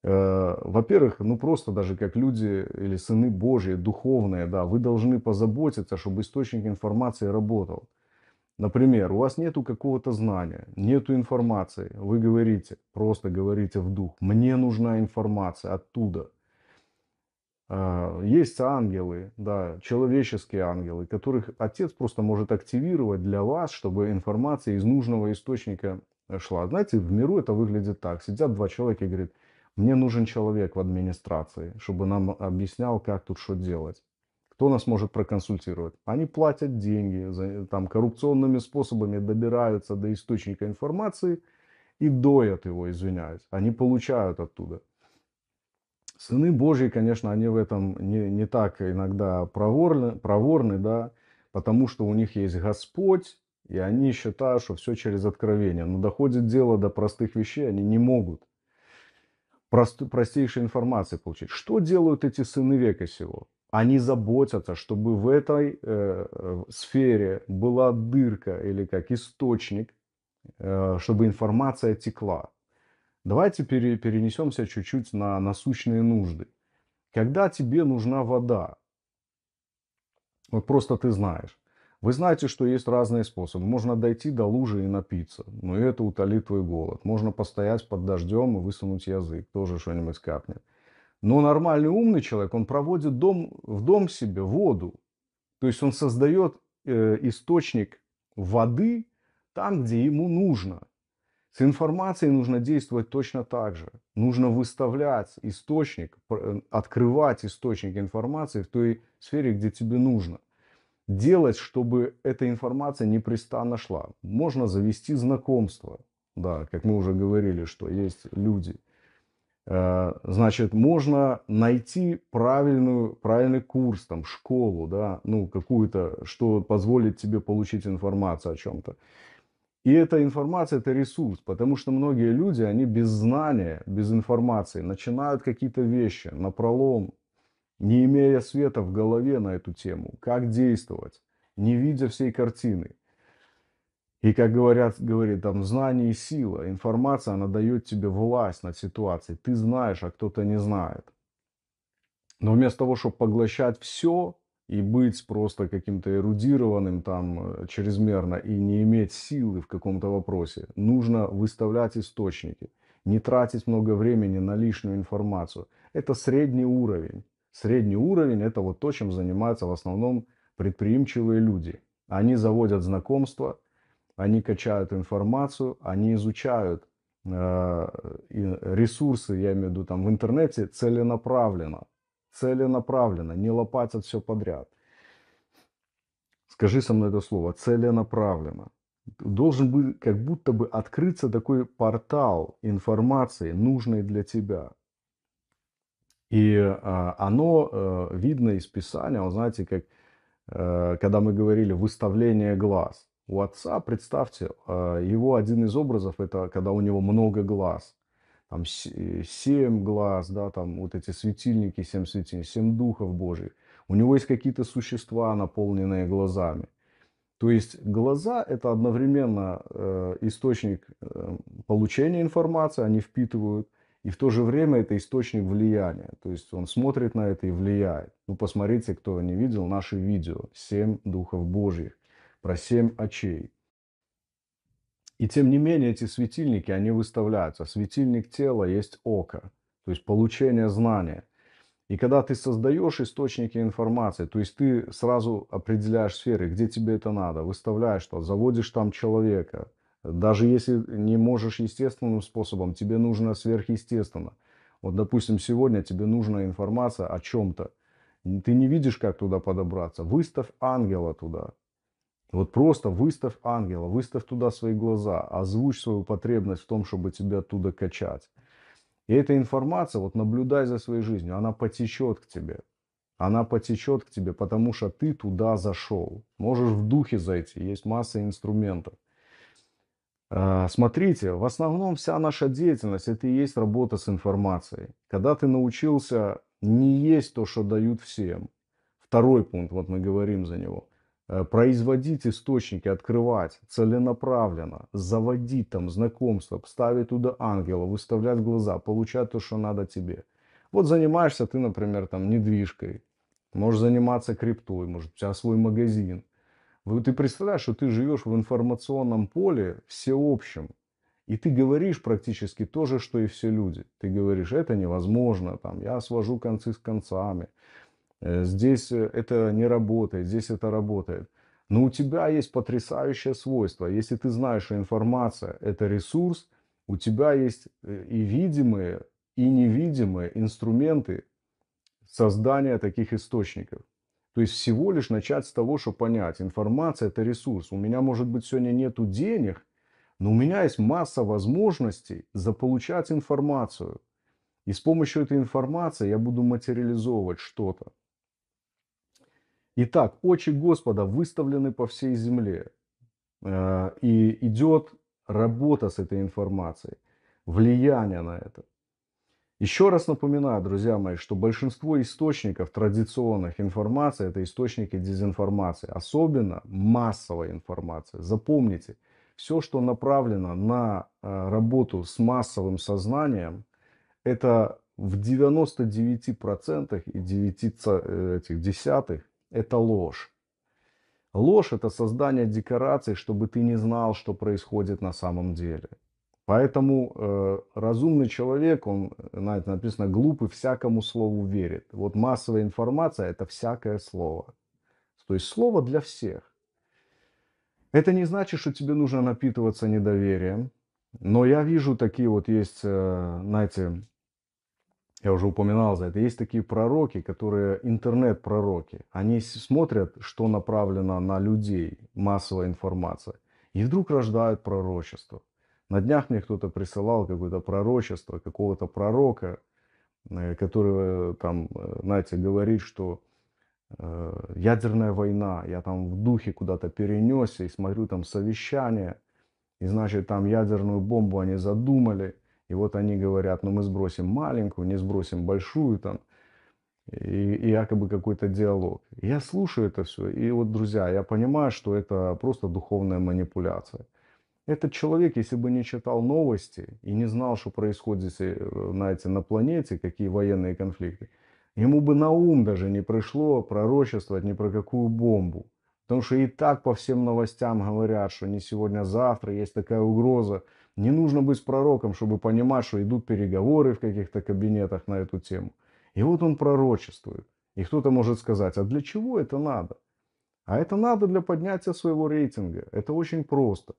Э, во-первых, ну просто даже как люди или сыны Божьи, духовные, да, вы должны позаботиться, чтобы источник информации работал. Например, у вас нету какого-то знания, нету информации, вы говорите, просто говорите в дух, мне нужна информация оттуда. А, есть ангелы, да, человеческие ангелы, которых отец просто может активировать для вас, чтобы информация из нужного источника э, шла. Знаете, в миру это выглядит так. Сидят два человека и говорят, мне нужен человек в администрации, чтобы нам объяснял, как тут что делать. Кто нас может проконсультировать? Они платят деньги, э, там коррупционными способами добираются до источника информации и доят его, извиняюсь. Они получают оттуда. Сыны Божьи, конечно, они в этом не, не так иногда проворны, проворны, да, потому что у них есть Господь, и они считают, что все через откровение. Но доходит дело до простых вещей, они не могут прост, простейшей информации получить. Что делают эти сыны века сего? Они заботятся, чтобы в этой э, э сфере была дырка или как источник, э, чтобы информация текла. Давайте перенесемся чуть-чуть на насущные нужды. Когда тебе нужна вода, вот просто ты знаешь. Вы знаете, что есть разные способы. Можно дойти до лужи и напиться, но это утолит твой голод. Можно постоять под дождем и высунуть язык, тоже что-нибудь капнет. Но нормальный умный человек, он проводит дом, в дом себе воду. То есть он создает э, источник воды там, где ему нужно. С информацией нужно действовать точно так же. Нужно выставлять источник, э, открывать источник информации в той сфере, где тебе нужно. Делать, чтобы эта информация непрестанно шла. Можно завести знакомство. Да, как мы уже говорили, что есть люди. Э, значит, можно найти правильную, правильный курс, там, школу, да, ну, какую-то, что позволит тебе получить информацию о чем-то. И эта информация – это ресурс, потому что многие люди, они без знания, без информации начинают какие-то вещи на пролом, не имея света в голове на эту тему, как действовать, не видя всей картины. И как говорят, говорит, там знание и сила, информация, она дает тебе власть над ситуацией. Ты знаешь, а кто-то не знает. Но вместо того, чтобы поглощать все, и быть просто каким-то эрудированным там э, чрезмерно и не иметь силы в каком-то вопросе. Нужно выставлять источники, не тратить много времени на лишнюю информацию. Это средний уровень. Средний уровень – это вот то, чем занимаются в основном предприимчивые люди. Они заводят знакомства, они качают информацию, они изучают э, ресурсы, я имею в виду там в интернете целенаправленно – целенаправленно, не лопатят все подряд. Скажи со мной это слово, целенаправленно. Должен быть, как будто бы открыться такой портал информации, нужной для тебя. И э, оно э, видно из Писания, вы знаете, как э, когда мы говорили выставление глаз. У отца, представьте, э, его один из образов это когда у него много глаз там э, семь глаз, да, там вот эти светильники, семь светильников, семь духов Божьих. У него есть какие-то существа, наполненные глазами. То есть глаза – это одновременно э, источник э, получения информации, они впитывают, и в то же время это источник влияния. То есть он смотрит на это и влияет. Ну, посмотрите, кто не видел, наши видео «Семь духов Божьих» про семь очей. И тем не менее эти светильники, они выставляются. Светильник тела есть око, то есть получение знания. И когда ты создаешь источники информации, то есть ты сразу определяешь сферы, где тебе это надо, выставляешь что, заводишь там человека. Даже если не можешь естественным способом, тебе нужно сверхъестественно. Вот, допустим, сегодня тебе нужна информация о чем-то. Ты не видишь, как туда подобраться. Выставь ангела туда. Вот просто выставь ангела, выставь туда свои глаза, озвучь свою потребность в том, чтобы тебя оттуда качать. И эта информация, вот наблюдай за своей жизнью, она потечет к тебе. Она потечет к тебе, потому что ты туда зашел. Можешь в духе зайти, есть масса инструментов. А, смотрите, в основном вся наша деятельность это и есть работа с информацией. Когда ты научился не есть то, что дают всем. Второй пункт, вот мы говорим за него – Э, производить источники, открывать целенаправленно, заводить там знакомства, ставить туда ангела, выставлять глаза, получать то, что надо тебе. Вот занимаешься ты, например, там недвижкой, можешь заниматься криптой, может у тебя свой магазин. Вот ты представляешь, что ты живешь в информационном поле всеобщем, и ты говоришь практически то же, что и все люди. Ты говоришь, это невозможно, там, я свожу концы с концами, Э, здесь э, это не работает, здесь это работает. Но у тебя есть потрясающее свойство. Если ты знаешь, что информация – это ресурс, у тебя есть э, и видимые, и невидимые инструменты создания таких источников. То есть всего лишь начать с того, что понять, информация – это ресурс. У меня, может быть, сегодня нету денег, но у меня есть масса возможностей заполучать информацию. И с помощью этой информации я буду материализовывать что-то. Итак, очи Господа выставлены по всей земле. Э, и идет работа с этой информацией, влияние на это. Еще раз напоминаю, друзья мои, что большинство источников традиционных информации это источники дезинформации, особенно массовая информация. Запомните, все, что направлено на э, работу с массовым сознанием, это в 99% и 9 э, этих десятых это ложь. Ложь – это создание декораций, чтобы ты не знал, что происходит на самом деле. Поэтому э, разумный человек, он, знаете, э, написано, глупый всякому слову верит. Вот массовая информация – это всякое слово. То есть слово для всех. Это не значит, что тебе нужно напитываться недоверием. Но я вижу такие вот есть, э, знаете, я уже упоминал за это, есть такие пророки, которые интернет-пророки. Они смотрят, что направлено на людей, массовая информация, и вдруг рождают пророчество. На днях мне кто-то присылал какое-то пророчество, какого-то пророка, э, который там, э, знаете, говорит, что э, ядерная война, я там в духе куда-то перенесся и смотрю там совещание, и значит там ядерную бомбу они задумали – и вот они говорят, ну мы сбросим маленькую, не сбросим большую там. И, и якобы какой-то диалог. Я слушаю это все. И вот, друзья, я понимаю, что это просто духовная манипуляция. Этот человек, если бы не читал новости и не знал, что происходит здесь, знаете, э, на планете, какие военные конфликты, ему бы на ум даже не пришло пророчествовать ни про какую бомбу. Потому что и так по всем новостям говорят, что не сегодня, а завтра есть такая угроза. Не нужно быть пророком, чтобы понимать, что идут переговоры в каких-то кабинетах на эту тему. И вот он пророчествует. И кто-то может сказать, а для чего это надо? А это надо для поднятия своего рейтинга. Это очень просто.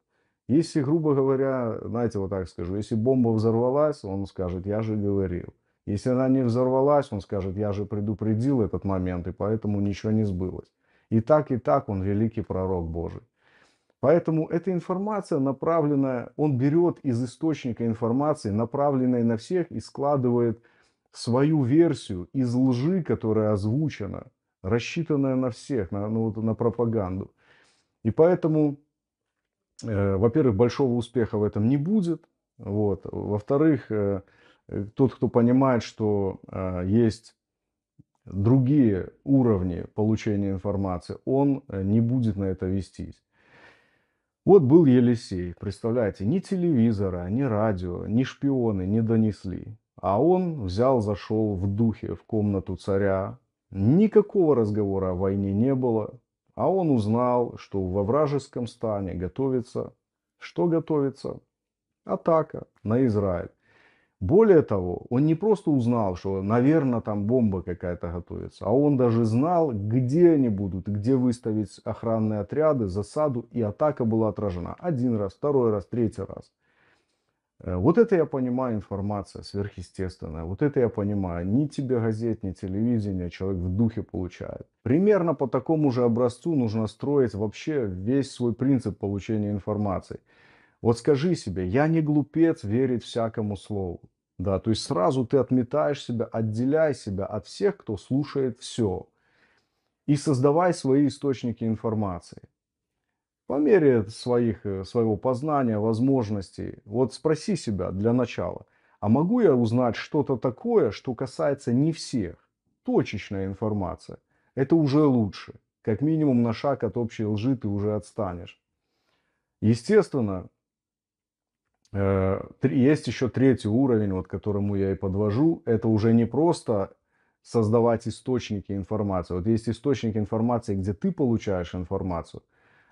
Если, грубо говоря, знаете, вот так скажу, если бомба взорвалась, он скажет, я же говорил. Если она не взорвалась, он скажет, я же предупредил этот момент, и поэтому ничего не сбылось. И так, и так он великий пророк Божий. Поэтому эта информация направленная он берет из источника информации, направленной на всех, и складывает свою версию из лжи, которая озвучена, рассчитанная на всех, на, ну, на пропаганду. И поэтому, э, во-первых, большого успеха в этом не будет. Вот. Во-вторых, э, э тот, кто понимает, что э, есть другие уровни получения информации, он э, не будет на это вестись. Вот был Елисей, представляете, ни телевизора, ни радио, ни шпионы не донесли. А он взял, зашел в духе в комнату царя. Никакого разговора о войне не было. А он узнал, что во вражеском стане готовится... Что готовится? Атака на Израиль. Более того, он не просто узнал, что, наверное, там бомба какая-то готовится, а он даже знал, где они будут, где выставить охранные отряды, засаду, и атака была отражена. Один раз, второй раз, третий раз. Э, вот это я понимаю информация сверхъестественная. Вот это я понимаю. Ни тебе газет, ни телевидение, человек в духе получает. Примерно по такому же образцу нужно строить вообще весь свой принцип получения информации – вот скажи себе, я не глупец верить всякому слову. Да, то есть сразу ты отметаешь себя, отделяй себя от всех, кто слушает все. И создавай свои источники информации. По мере своих, э, своего познания, возможностей, вот спроси себя для начала, а могу я узнать что-то такое, что касается не всех? Точечная информация. Это уже лучше. Как минимум на шаг от общей лжи ты уже отстанешь. Естественно, Э, есть еще третий уровень, вот, которому я и подвожу. Это уже не просто создавать источники информации. Вот есть источник информации, где ты получаешь информацию,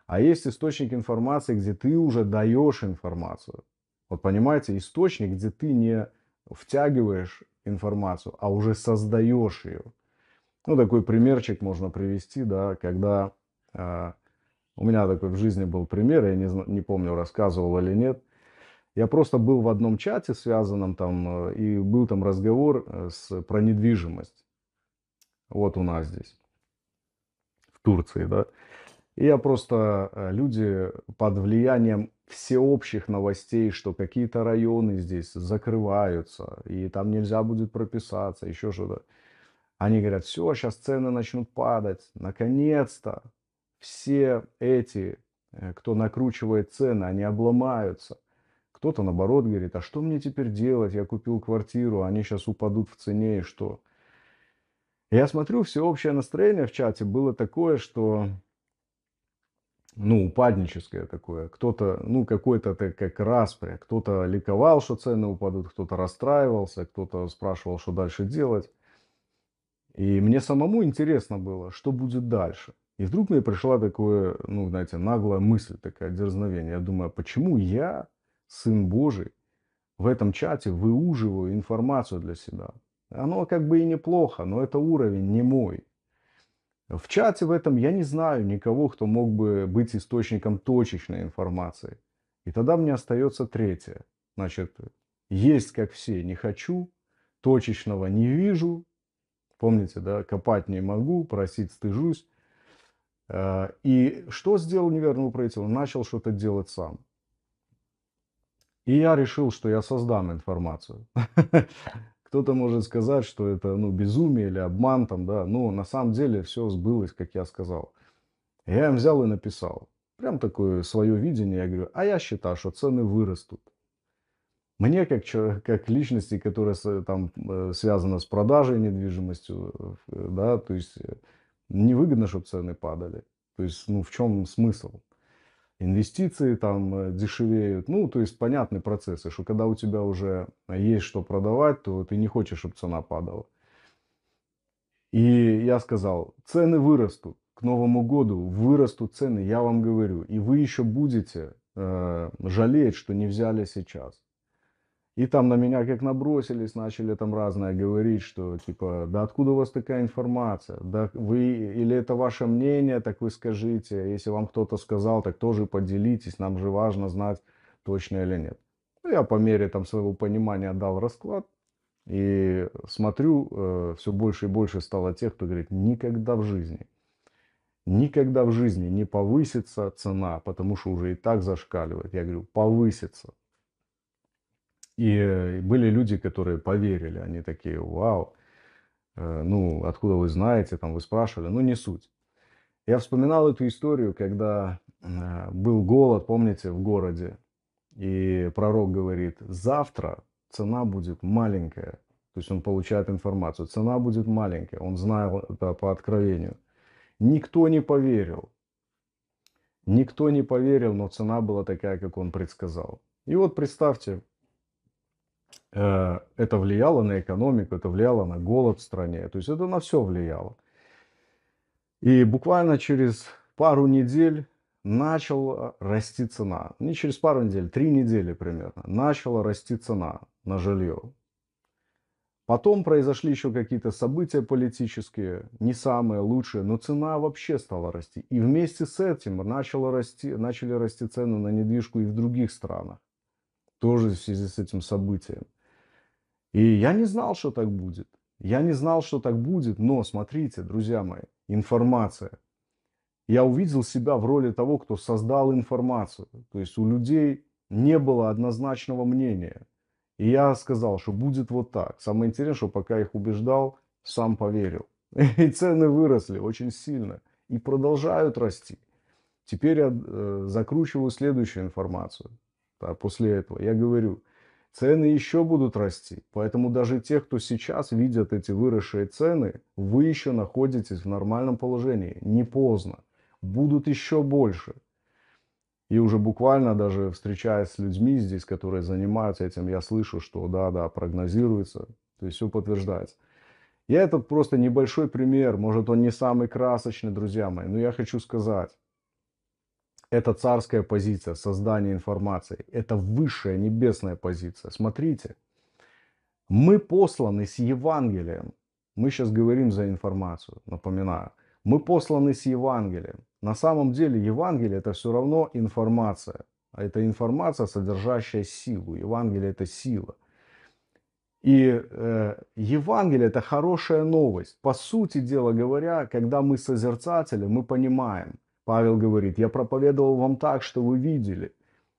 а есть источник информации, где ты уже даешь информацию. Вот понимаете, источник, где ты не втягиваешь информацию, а уже создаешь ее. Ну, такой примерчик можно привести, да, когда э, у меня такой в жизни был пример, я не, не помню, рассказывал или нет. Я просто был в одном чате связанном там, э, и был там разговор э, с, про недвижимость. Вот у нас здесь, в Турции, да. И я просто, э, люди под влиянием всеобщих новостей, что какие-то районы здесь закрываются, и там нельзя будет прописаться, еще что-то. Они говорят, все, сейчас цены начнут падать. Наконец-то все эти, кто накручивает цены, они обломаются. Кто-то, наоборот, говорит, а что мне теперь делать? Я купил квартиру, они сейчас упадут в цене, и что? Я смотрю, всеобщее настроение в чате было такое, что ну, упадническое такое. Кто-то, ну, какой-то как распря. Кто-то ликовал, что цены упадут, кто-то расстраивался, кто-то спрашивал, что дальше делать. И мне самому интересно было, что будет дальше. И вдруг мне пришла такое, ну, знаете, наглая мысль, такая дерзновение. Я думаю, а почему я Сын Божий, в этом чате выуживаю информацию для себя. Оно как бы и неплохо, но это уровень не мой. В чате в этом я не знаю никого, кто мог бы быть источником точечной информации. И тогда мне остается третье. Значит, есть как все, не хочу, точечного не вижу, помните, да, копать не могу, просить стыжусь. Э, и что сделал неверный управитель? Он начал что-то делать сам. И я решил, что я создам информацию. Кто-то может сказать, что это ну, безумие или обман, там, да. но на самом деле все сбылось, как я сказал. Я им взял и написал. Прям такое свое видение. Я говорю, а я считаю, что цены вырастут. Мне, как, как личности, которая там, э, связана с продажей недвижимостью, э, да, то есть э, невыгодно, чтобы цены падали. То есть, ну, в чем смысл? инвестиции там э, дешевеют. Ну, то есть понятны процессы, что когда у тебя уже есть что продавать, то ты не хочешь, чтобы цена падала. И я сказал, цены вырастут. К Новому году вырастут цены, я вам говорю. И вы еще будете э, жалеть, что не взяли сейчас. И там на меня как набросились, начали там разное говорить, что типа, да откуда у вас такая информация? Да вы, или это ваше мнение, так вы скажите. Если вам кто-то сказал, так тоже поделитесь, нам же важно знать, точно или нет. Ну, я по мере там своего понимания дал расклад. И смотрю, э, все больше и больше стало тех, кто говорит, никогда в жизни, никогда в жизни не повысится цена, потому что уже и так зашкаливает. Я говорю, повысится. И были люди, которые поверили, они такие, вау, э, ну, откуда вы знаете, там, вы спрашивали, ну, не суть. Я вспоминал эту историю, когда э, был голод, помните, в городе, и пророк говорит, завтра цена будет маленькая, то есть он получает информацию, цена будет маленькая, он знал это по откровению. Никто не поверил, никто не поверил, но цена была такая, как он предсказал. И вот представьте, Э, это влияло на экономику, это влияло на голод в стране. То есть это на все влияло. И буквально через пару недель начала э, расти цена. Не через пару недель, три недели примерно. Начала расти цена на жилье. Потом произошли еще какие-то события политические, не самые лучшие, но цена вообще стала расти. И вместе с этим начала расти, начали расти цены на недвижку и в других странах. Тоже в связи с этим событием. И я не знал, что так будет. Я не знал, что так будет, но смотрите, друзья мои, информация. Я увидел себя в роли того, кто создал информацию. То есть у людей не было однозначного мнения. И я сказал, что будет вот так. Самое интересное, что пока их убеждал, сам поверил. И цены выросли очень сильно. И продолжают расти. Теперь я э, закручиваю следующую информацию. После этого я говорю, цены еще будут расти. Поэтому даже те, кто сейчас видят эти выросшие цены, вы еще находитесь в нормальном положении. Не поздно. Будут еще больше. И уже буквально даже встречаясь с людьми здесь, которые занимаются этим, я слышу, что да-да, прогнозируется. То есть все подтверждается. Я этот просто небольшой пример, может он не самый красочный, друзья мои, но я хочу сказать, это царская позиция, создания информации. Это высшая небесная позиция. Смотрите, мы посланы с Евангелием. Мы сейчас говорим за информацию, напоминаю. Мы посланы с Евангелием. На самом деле Евангелие это все равно информация. А это информация, содержащая силу. Евангелие это сила. И э, Евангелие это хорошая новость. По сути дела говоря, когда мы созерцатели, мы понимаем – Павел говорит, я проповедовал вам так, что вы видели.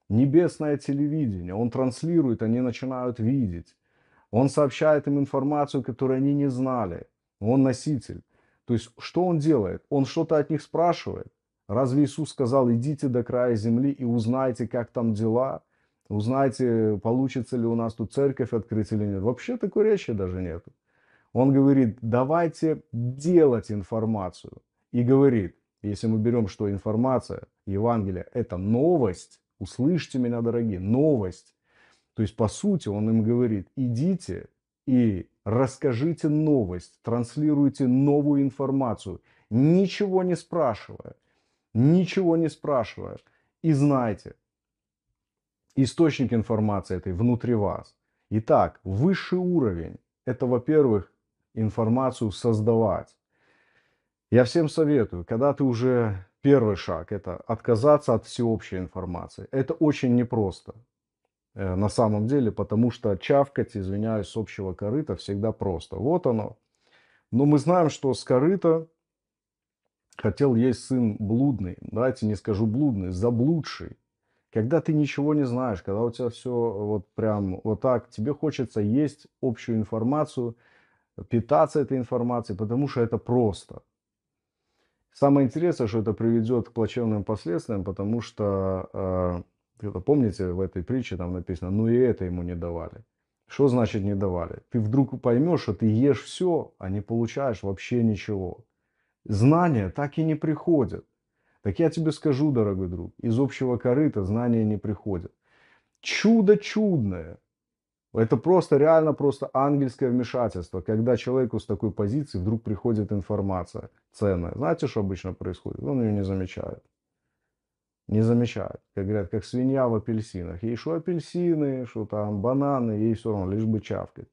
Небесное телевидение, он транслирует, они начинают видеть. Он сообщает им информацию, которую они не знали. Он носитель. То есть, что он делает? Он что-то от них спрашивает. Разве Иисус сказал, идите до края земли и узнайте, как там дела? Узнайте, получится ли у нас тут церковь открыть или нет. Вообще такой речи даже нет. Он говорит, давайте делать информацию. И говорит, если мы берем, что информация, Евангелие – это новость, услышьте меня, дорогие, новость. То есть, по сути, он им говорит, идите и расскажите новость, транслируйте новую информацию, ничего не спрашивая, ничего не спрашивая. И знайте, источник информации этой внутри вас. Итак, высший уровень – это, во-первых, информацию создавать. Я всем советую, когда ты уже первый шаг, это отказаться от всеобщей информации. Это очень непросто э, на самом деле, потому что чавкать, извиняюсь, с общего корыта всегда просто. Вот оно. Но мы знаем, что с корыта хотел есть сын блудный, давайте не скажу блудный, заблудший. Когда ты ничего не знаешь, когда у тебя все вот прям вот так, тебе хочется есть общую информацию, питаться этой информацией, потому что это просто. Самое интересное, что это приведет к плачевным последствиям, потому что, а, помните, в этой притче там написано, ну и это ему не давали. Что значит не давали? Ты вдруг поймешь, что ты ешь все, а не получаешь вообще ничего. Знания так и не приходят. Так я тебе скажу, дорогой друг, из общего корыта знания не приходят. Чудо чудное – это просто, реально просто ангельское вмешательство, когда человеку с такой позиции вдруг приходит информация ценная. Знаете, что обычно происходит? Он ее не замечает. Не замечает. Как говорят, как свинья в апельсинах. Ей что апельсины, что там бананы, ей все равно, лишь бы чавкать.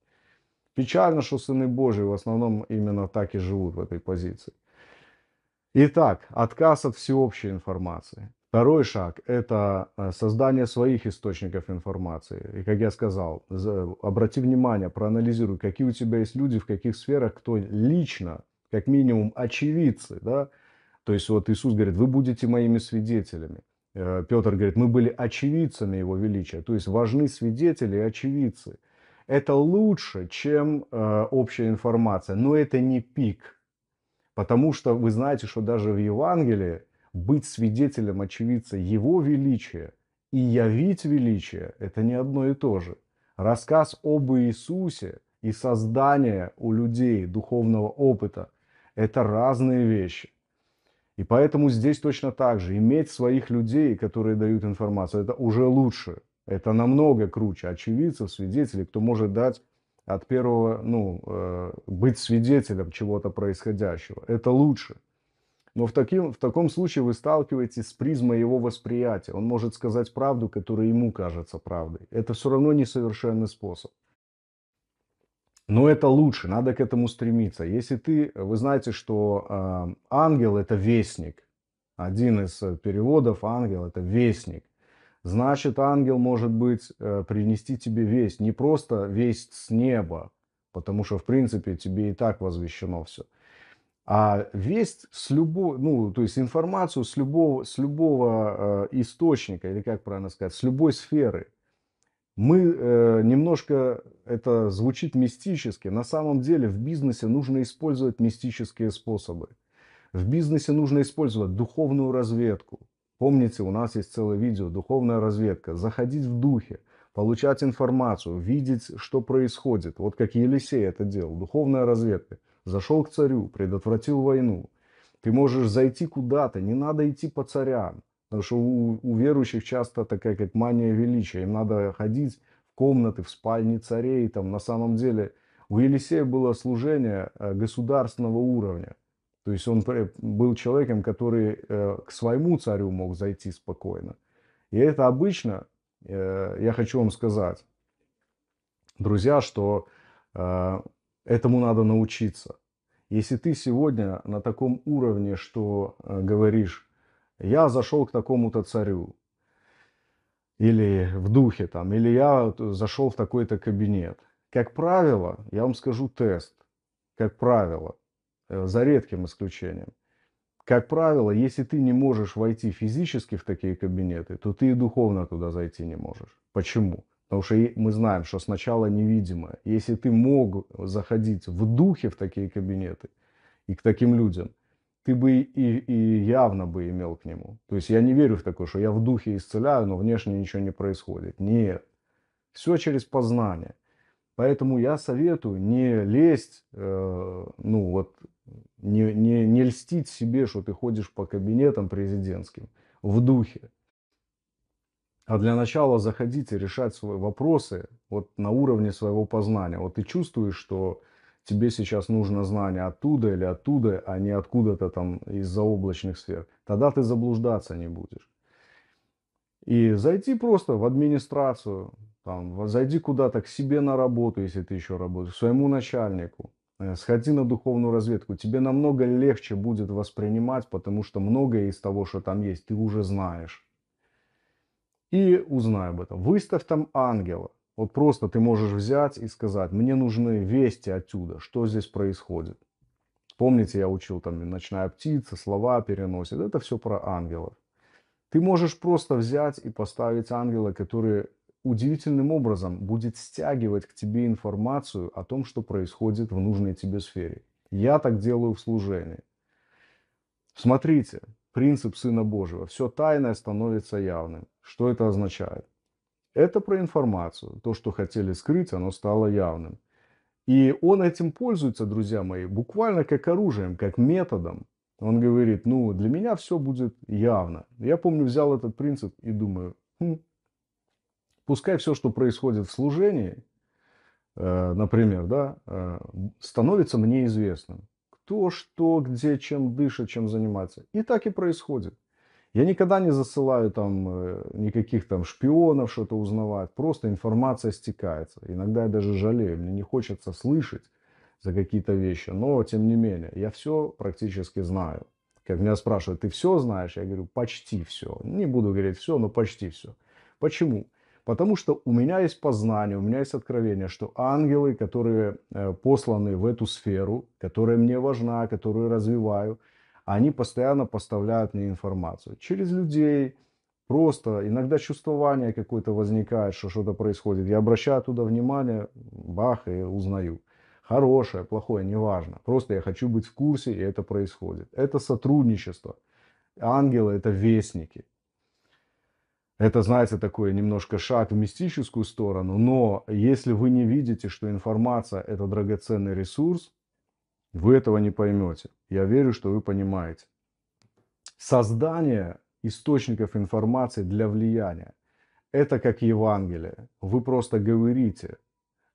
Печально, что сыны Божьи в основном именно так и живут в этой позиции. Итак, отказ от всеобщей информации. Второй шаг – это э, создание своих источников информации. И, как я сказал, обрати внимание, проанализируй, какие у тебя есть люди, в каких сферах, кто лично, как минимум, очевидцы. Да? То есть, вот Иисус говорит, вы будете моими свидетелями. Э, Петр говорит, мы были очевидцами Его величия. То есть, важны свидетели и очевидцы. Это лучше, чем э, общая информация, но это не пик. Потому что вы знаете, что даже в Евангелии – быть свидетелем, очевидца его величия и явить величие – это не одно и то же. Рассказ об Иисусе и создание у людей духовного опыта – это разные вещи. И поэтому здесь точно так же. Иметь своих людей, которые дают информацию, это уже лучше. Это намного круче очевидцев, свидетелей, кто может дать от первого, ну, э, быть свидетелем чего-то происходящего. Это лучше. Но в, таким, в таком случае вы сталкиваетесь с призмой его восприятия. Он может сказать правду, которая ему кажется правдой. Это все равно несовершенный способ. Но это лучше, надо к этому стремиться. Если ты, вы знаете, что э, ангел это вестник. Один из э, переводов ангел это вестник. Значит, ангел может быть э, принести тебе весть, не просто весть с неба, потому что в принципе тебе и так возвещено все, а весть с любого, ну, то есть информацию с любого, с любого э, источника, или как правильно сказать, с любой сферы. Мы э, немножко, это звучит мистически, на самом деле в бизнесе нужно использовать мистические способы. В бизнесе нужно использовать духовную разведку. Помните, у нас есть целое видео «Духовная разведка». Заходить в духе, получать информацию, видеть, что происходит. Вот как Елисей это делал, духовная разведка – зашел к царю, предотвратил войну. Ты можешь зайти куда-то, не надо идти по царям. Потому что у, у верующих часто такая как мания величия. Им надо ходить в комнаты, в спальни царей. Там, на самом деле у Елисея было служение э, государственного уровня. То есть он был человеком, который э, к своему царю мог зайти спокойно. И это обычно, э, я хочу вам сказать, друзья, что Этому надо научиться. Если ты сегодня на таком уровне, что э, говоришь, я зашел к такому-то царю, или в духе там, или я зашел в такой-то кабинет. Как правило, я вам скажу тест, как правило, э, за редким исключением. Как правило, если ты не можешь войти физически в такие кабинеты, то ты и духовно туда зайти не можешь. Почему? Потому что мы знаем, что сначала невидимо. Если ты мог заходить в духе в такие кабинеты и к таким людям, ты бы и, и явно бы имел к нему. То есть я не верю в такое, что я в духе исцеляю, но внешне ничего не происходит. Нет. Все через познание. Поэтому я советую не лезть, э, ну вот, не, не, не льстить себе, что ты ходишь по кабинетам президентским в духе. А для начала заходите решать свои вопросы вот на уровне своего познания. Вот ты чувствуешь, что тебе сейчас нужно знание оттуда или оттуда, а не откуда-то там из-за облачных сфер. Тогда ты заблуждаться не будешь. И зайти просто в администрацию, там, зайди куда-то к себе на работу, если ты еще работаешь, к своему начальнику, э, сходи на духовную разведку. Тебе намного легче будет воспринимать, потому что многое из того, что там есть, ты уже знаешь и узнай об этом. Выставь там ангела. Вот просто ты можешь взять и сказать, мне нужны вести отсюда, что здесь происходит. Помните, я учил там ночная птица, слова переносит. Это все про ангелов. Ты можешь просто взять и поставить ангела, который удивительным образом будет стягивать к тебе информацию о том, что происходит в нужной тебе сфере. Я так делаю в служении. Смотрите, принцип Сына Божьего. Все тайное становится явным. Что это означает? Это про информацию. То, что хотели скрыть, оно стало явным. И он этим пользуется, друзья мои, буквально как оружием, как методом. Он говорит, ну, для меня все будет явно. Я помню, взял этот принцип и думаю, хм, пускай все, что происходит в служении, э, например, да, э, становится мне известным. Кто, что, где, чем дышит, чем занимается. И так и происходит. Я никогда не засылаю там э, никаких там шпионов что-то узнавать. Просто информация стекается. Иногда я даже жалею. Мне не хочется слышать за какие-то вещи. Но, тем не менее, я все практически знаю. Как меня спрашивают, ты все знаешь? Я говорю, почти все. Не буду говорить все, но почти все. Почему? Потому что у меня есть познание, у меня есть откровение, что ангелы, которые э, посланы в эту сферу, которая мне важна, которую развиваю – они постоянно поставляют мне информацию. Через людей, просто иногда чувствование какое-то возникает, что что-то происходит. Я обращаю туда внимание, бах, и узнаю. Хорошее, плохое, неважно. Просто я хочу быть в курсе, и это происходит. Это сотрудничество. Ангелы – это вестники. Это, знаете, такой немножко шаг в мистическую сторону, но если вы не видите, что информация – это драгоценный ресурс, вы этого не поймете. Я верю, что вы понимаете. Создание источников информации для влияния. Это как Евангелие. Вы просто говорите.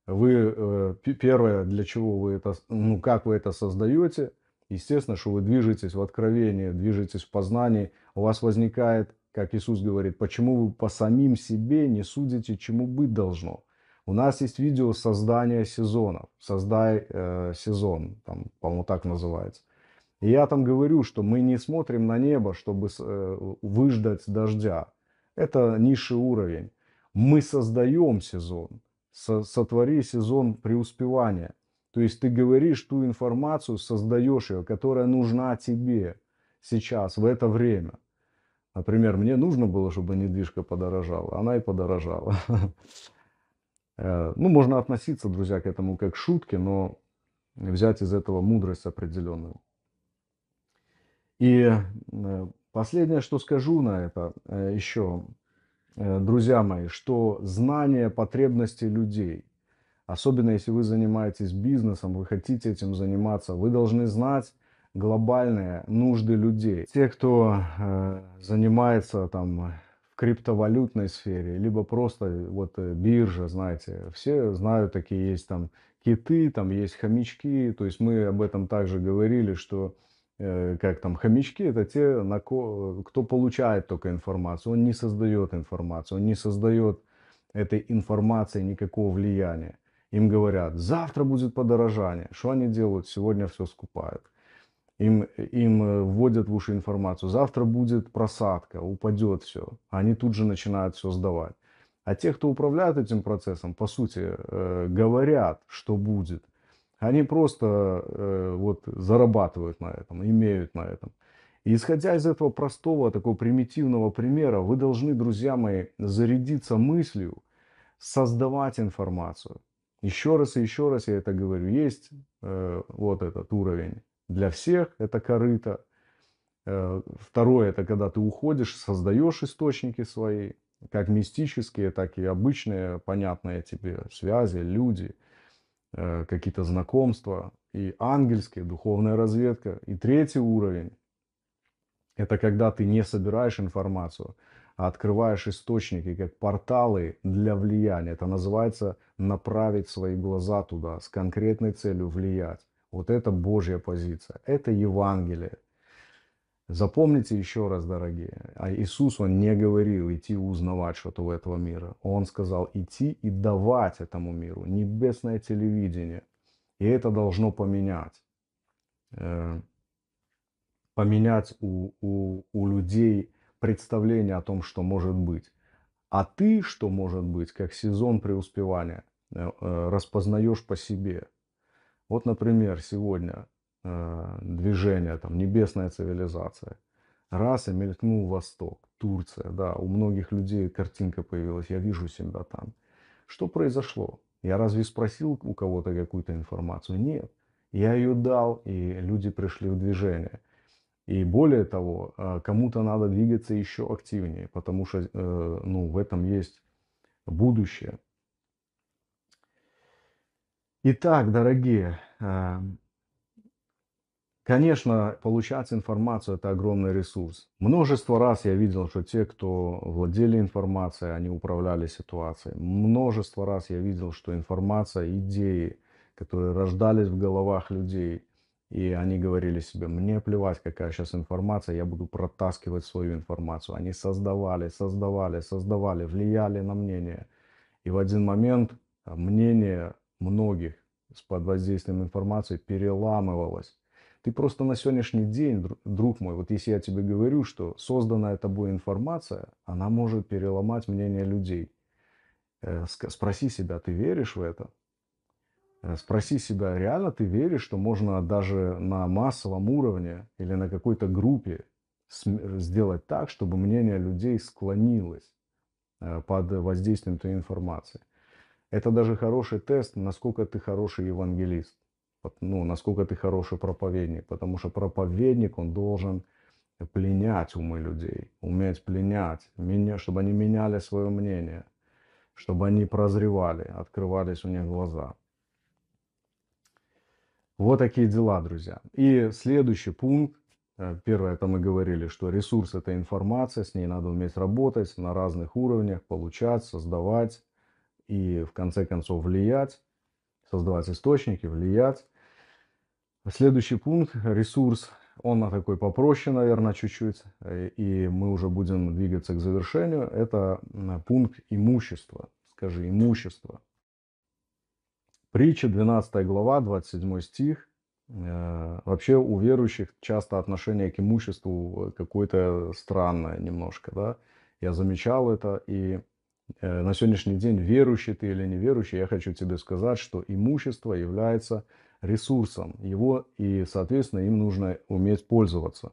Вы э, первое, для чего вы это, ну как вы это создаете, естественно, что вы движетесь в откровении, движетесь в познании, у вас возникает, как Иисус говорит, почему вы по самим себе не судите, чему быть должно – у нас есть видео создания сезонов. Создай э, сезон, там, по-моему, так называется. И я там говорю, что мы не смотрим на небо, чтобы э, выждать дождя. Это низший уровень. Мы создаем сезон. Со сотвори сезон преуспевания. То есть ты говоришь ту информацию, создаешь ее, которая нужна тебе сейчас, в это время. Например, мне нужно было, чтобы недвижка подорожала, она и подорожала. Э, ну, можно относиться, друзья, к этому как к шутке, но взять из этого мудрость определенную. И э, последнее, что скажу на это э, еще, друзья мои, что знание потребностей людей, особенно если вы занимаетесь бизнесом, вы хотите этим заниматься, вы должны знать глобальные нужды людей. Те, кто занимается там криптовалютной сфере, либо просто э, вот э, биржа, знаете, все знают, такие есть там киты, там есть хомячки, то есть мы об этом также говорили, что э, как там хомячки, это те, на ко, кто получает только информацию, он не создает информацию, он не создает этой информации никакого влияния. Им говорят, завтра будет подорожание, что они делают, сегодня все скупают им, им э, вводят в уши информацию. Завтра будет просадка, упадет все. Они тут же начинают все сдавать. А те, кто управляют этим процессом, по сути, э, говорят, что будет. Они просто э, вот зарабатывают на этом, имеют на этом. И исходя из этого простого, такого примитивного примера, вы должны, друзья мои, зарядиться мыслью, создавать информацию. Еще раз и еще раз я это говорю. Есть э, вот этот уровень для всех это корыто. Э, второе, это когда ты уходишь, создаешь источники свои, как мистические, так и обычные, понятные тебе связи, люди, э, какие-то знакомства, и ангельские, духовная разведка. И третий уровень, это когда ты не собираешь информацию, а открываешь источники, как порталы для влияния. Это называется направить свои глаза туда с конкретной целью влиять. Вот это Божья позиция, это Евангелие. Запомните еще раз, дорогие, а Иисус, Он не говорил идти узнавать что-то у этого мира. Он сказал идти и давать этому миру небесное телевидение. И это должно поменять. Э, поменять у, у, у людей представление о том, что может быть. А ты, что может быть, как сезон преуспевания, э, э, распознаешь по себе – вот, например, сегодня э, движение, там, небесная цивилизация. Раз и мелькнул Восток, Турция, да, у многих людей картинка появилась, я вижу себя там. Что произошло? Я разве спросил у кого-то какую-то информацию? Нет. Я ее дал, и люди пришли в движение. И более того, э, кому-то надо двигаться еще активнее, потому что э, ну, в этом есть будущее. Итак, дорогие, э, конечно, получать информацию – это огромный ресурс. Множество раз я видел, что те, кто владели информацией, они управляли ситуацией. Множество раз я видел, что информация, идеи, которые рождались в головах людей, и они говорили себе, мне плевать, какая сейчас информация, я буду протаскивать свою информацию. Они создавали, создавали, создавали, влияли на мнение. И в один момент а, мнение многих с под воздействием информации переламывалось. Ты просто на сегодняшний день, друг мой, вот если я тебе говорю, что созданная тобой информация, она может переломать мнение людей. Э, спроси себя, ты веришь в это? Э, спроси себя, реально ты веришь, что можно даже на массовом уровне или на какой-то группе сделать так, чтобы мнение людей склонилось э, под воздействием той информации? Это даже хороший тест, насколько ты хороший евангелист, ну, насколько ты хороший проповедник, потому что проповедник, он должен пленять умы людей, уметь пленять, чтобы они меняли свое мнение, чтобы они прозревали, открывались у них глаза. Вот такие дела, друзья. И следующий пункт. Э, первое, это мы говорили, что ресурс – это информация, с ней надо уметь работать на разных уровнях, получать, создавать, и в конце концов влиять, создавать источники, влиять. Следующий пункт, ресурс, он на такой попроще, наверное, чуть-чуть, э, и мы уже будем двигаться к завершению. Это пункт имущества, скажи, имущество. Притча, 12 глава, 27 стих. Э, вообще у верующих часто отношение к имуществу э, какое-то странное немножко, да. Я замечал это, и Э, на сегодняшний день, верующий ты или неверующий, я хочу тебе сказать, что имущество является ресурсом его, и, соответственно, им нужно уметь пользоваться.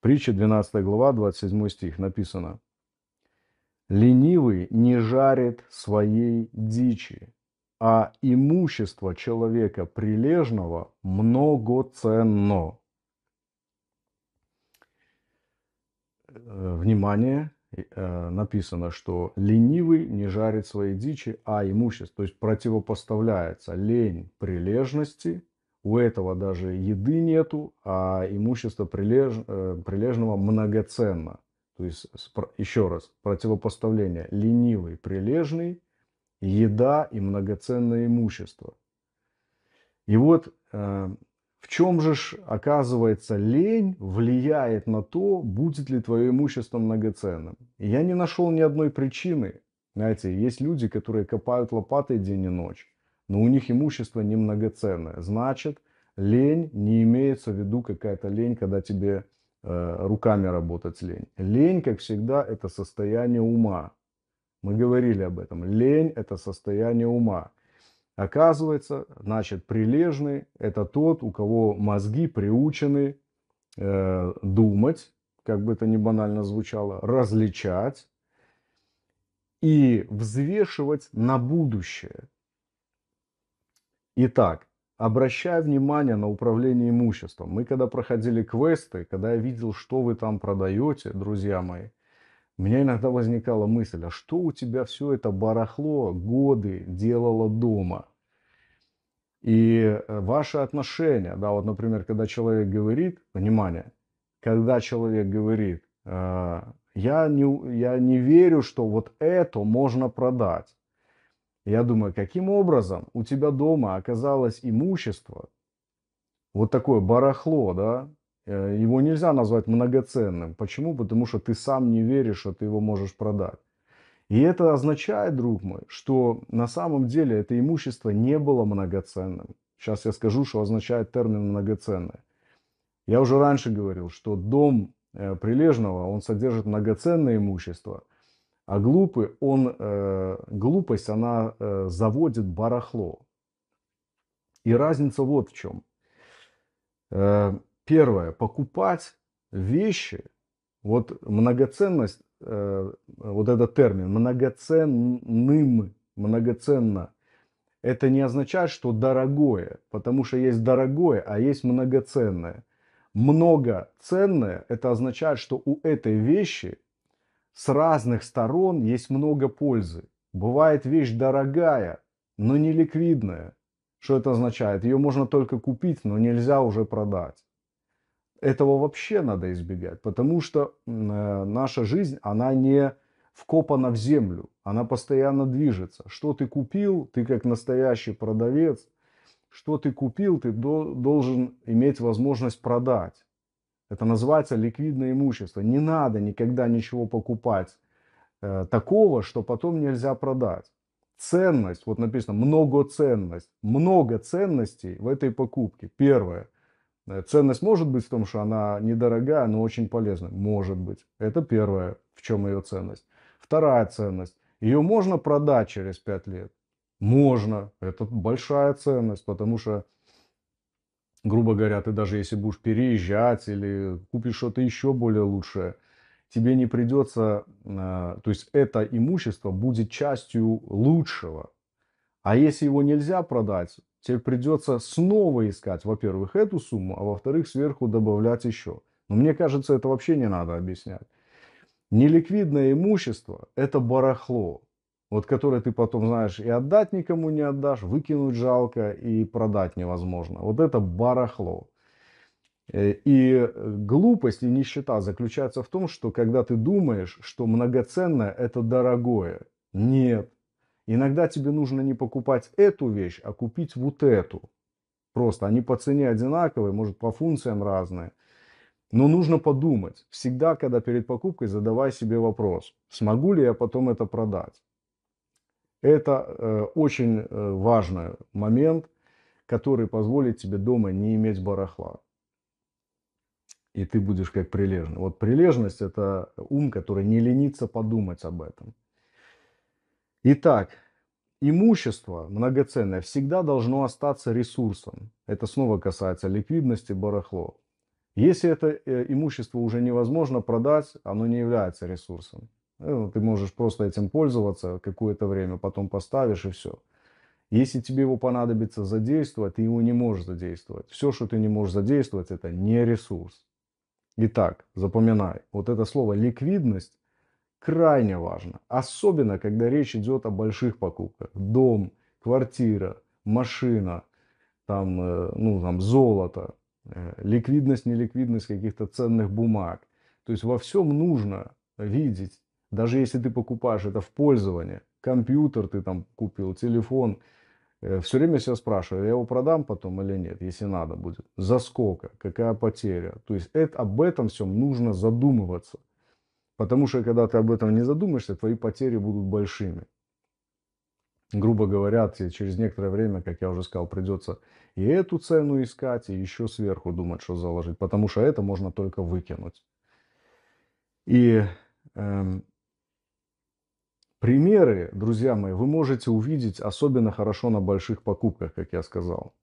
Притча 12 глава, 27 стих написано. «Ленивый не жарит своей дичи, а имущество человека прилежного многоценно». Э, внимание, Э, написано, что ленивый не жарит свои дичи, а имущество. То есть противопоставляется лень прилежности, у этого даже еды нету, а имущество прилеж... Э, прилежного многоценно. То есть, еще раз, противопоставление ленивый, прилежный, еда и многоценное имущество. И вот э, в чем же, ж, оказывается, лень влияет на то, будет ли твое имущество многоценным. я не нашел ни одной причины. Знаете, есть люди, которые копают лопатой день и ночь, но у них имущество не многоценное. Значит, лень не имеется в виду какая-то лень, когда тебе э, руками работать лень. Лень, как всегда, это состояние ума. Мы говорили об этом. Лень – это состояние ума. Оказывается, значит, прилежный – это тот, у кого мозги приучены э, думать, как бы это ни банально звучало, различать и взвешивать на будущее. Итак, обращая внимание на управление имуществом. Мы когда проходили квесты, когда я видел, что вы там продаете, друзья мои – у меня иногда возникала мысль, а что у тебя все это барахло годы делало дома? И э, ваши отношения, да, вот, например, когда человек говорит, внимание, когда человек говорит, э, я не, я не верю, что вот это можно продать. Я думаю, каким образом у тебя дома оказалось имущество, вот такое барахло, да, Э, его нельзя назвать многоценным. Почему? Потому что ты сам не веришь, что ты его можешь продать. И это означает, друг мой, что на самом деле это имущество не было многоценным. Сейчас я скажу, что означает термин многоценное. Я уже раньше говорил, что дом э, прилежного, он содержит многоценное имущество, а глупый, он, э, глупость, она заводит барахло. И разница вот в чем первое, покупать вещи, вот многоценность, э, вот этот термин, многоценным, многоценно, это не означает, что дорогое, потому что есть дорогое, а есть многоценное. Многоценное, это означает, что у этой вещи с разных сторон есть много пользы. Бывает вещь дорогая, но не ликвидная. Что это означает? Ее можно только купить, но нельзя уже продать. Этого вообще надо избегать, потому что э, наша жизнь, она не вкопана в землю, она постоянно движется. Что ты купил, ты как настоящий продавец, что ты купил, ты должен иметь возможность продать. Это называется ликвидное имущество. Не надо никогда ничего покупать э, такого, что потом нельзя продать. Ценность, вот написано, многоценность. Много ценностей в этой покупке. Первое. Э, ценность может быть в том, что она недорогая, но очень полезная. Может быть. Это первое, в чем ее ценность. Вторая ценность. Ее можно продать через 5 лет? Можно. Это большая ценность, потому что, грубо говоря, ты даже если будешь переезжать или купишь что-то еще более лучшее, тебе не придется, э, то есть это имущество будет частью лучшего. А если его нельзя продать, тебе придется снова искать, во-первых, эту сумму, а во-вторых, сверху добавлять еще. Но мне кажется, это вообще не надо объяснять. Неликвидное имущество – это барахло, вот которое ты потом, знаешь, и отдать никому не отдашь, выкинуть жалко и продать невозможно. Вот это барахло. Э, и э, глупость и нищета заключается в том, что когда ты думаешь, что многоценное – это дорогое. Нет. Иногда тебе нужно не покупать эту вещь, а купить вот эту. Просто они по цене одинаковые, может по функциям разные. Но нужно подумать. Всегда, когда перед покупкой, задавай себе вопрос, смогу ли я потом это продать. Это э, очень э, важный момент, который позволит тебе дома не иметь барахла. И ты будешь как прилежный. Вот прилежность – это ум, который не ленится подумать об этом. Итак, имущество многоценное всегда должно остаться ресурсом. Это снова касается ликвидности барахло. Если это э, имущество уже невозможно продать, оно не является ресурсом. Э, ну, ты можешь просто этим пользоваться какое-то время, потом поставишь и все. Если тебе его понадобится задействовать, ты его не можешь задействовать. Все, что ты не можешь задействовать, это не ресурс. Итак, запоминай, вот это слово ликвидность крайне важно. Особенно, когда речь идет о больших покупках. Дом, квартира, машина, там, э, ну, там, золото, э, ликвидность, неликвидность каких-то ценных бумаг. То есть во всем нужно видеть, даже если ты покупаешь это в пользование, компьютер ты там купил, телефон, э, все время себя спрашиваю, я его продам потом или нет, если надо будет, за сколько, какая потеря. То есть это, об этом всем нужно задумываться. Потому что когда ты об этом не задумаешься, твои потери будут большими. Грубо говоря, тебе через некоторое время, как я уже сказал, придется и эту цену искать, и еще сверху думать, что заложить. Потому что это можно только выкинуть. И эм, примеры, друзья мои, вы можете увидеть особенно хорошо на больших покупках, как я сказал.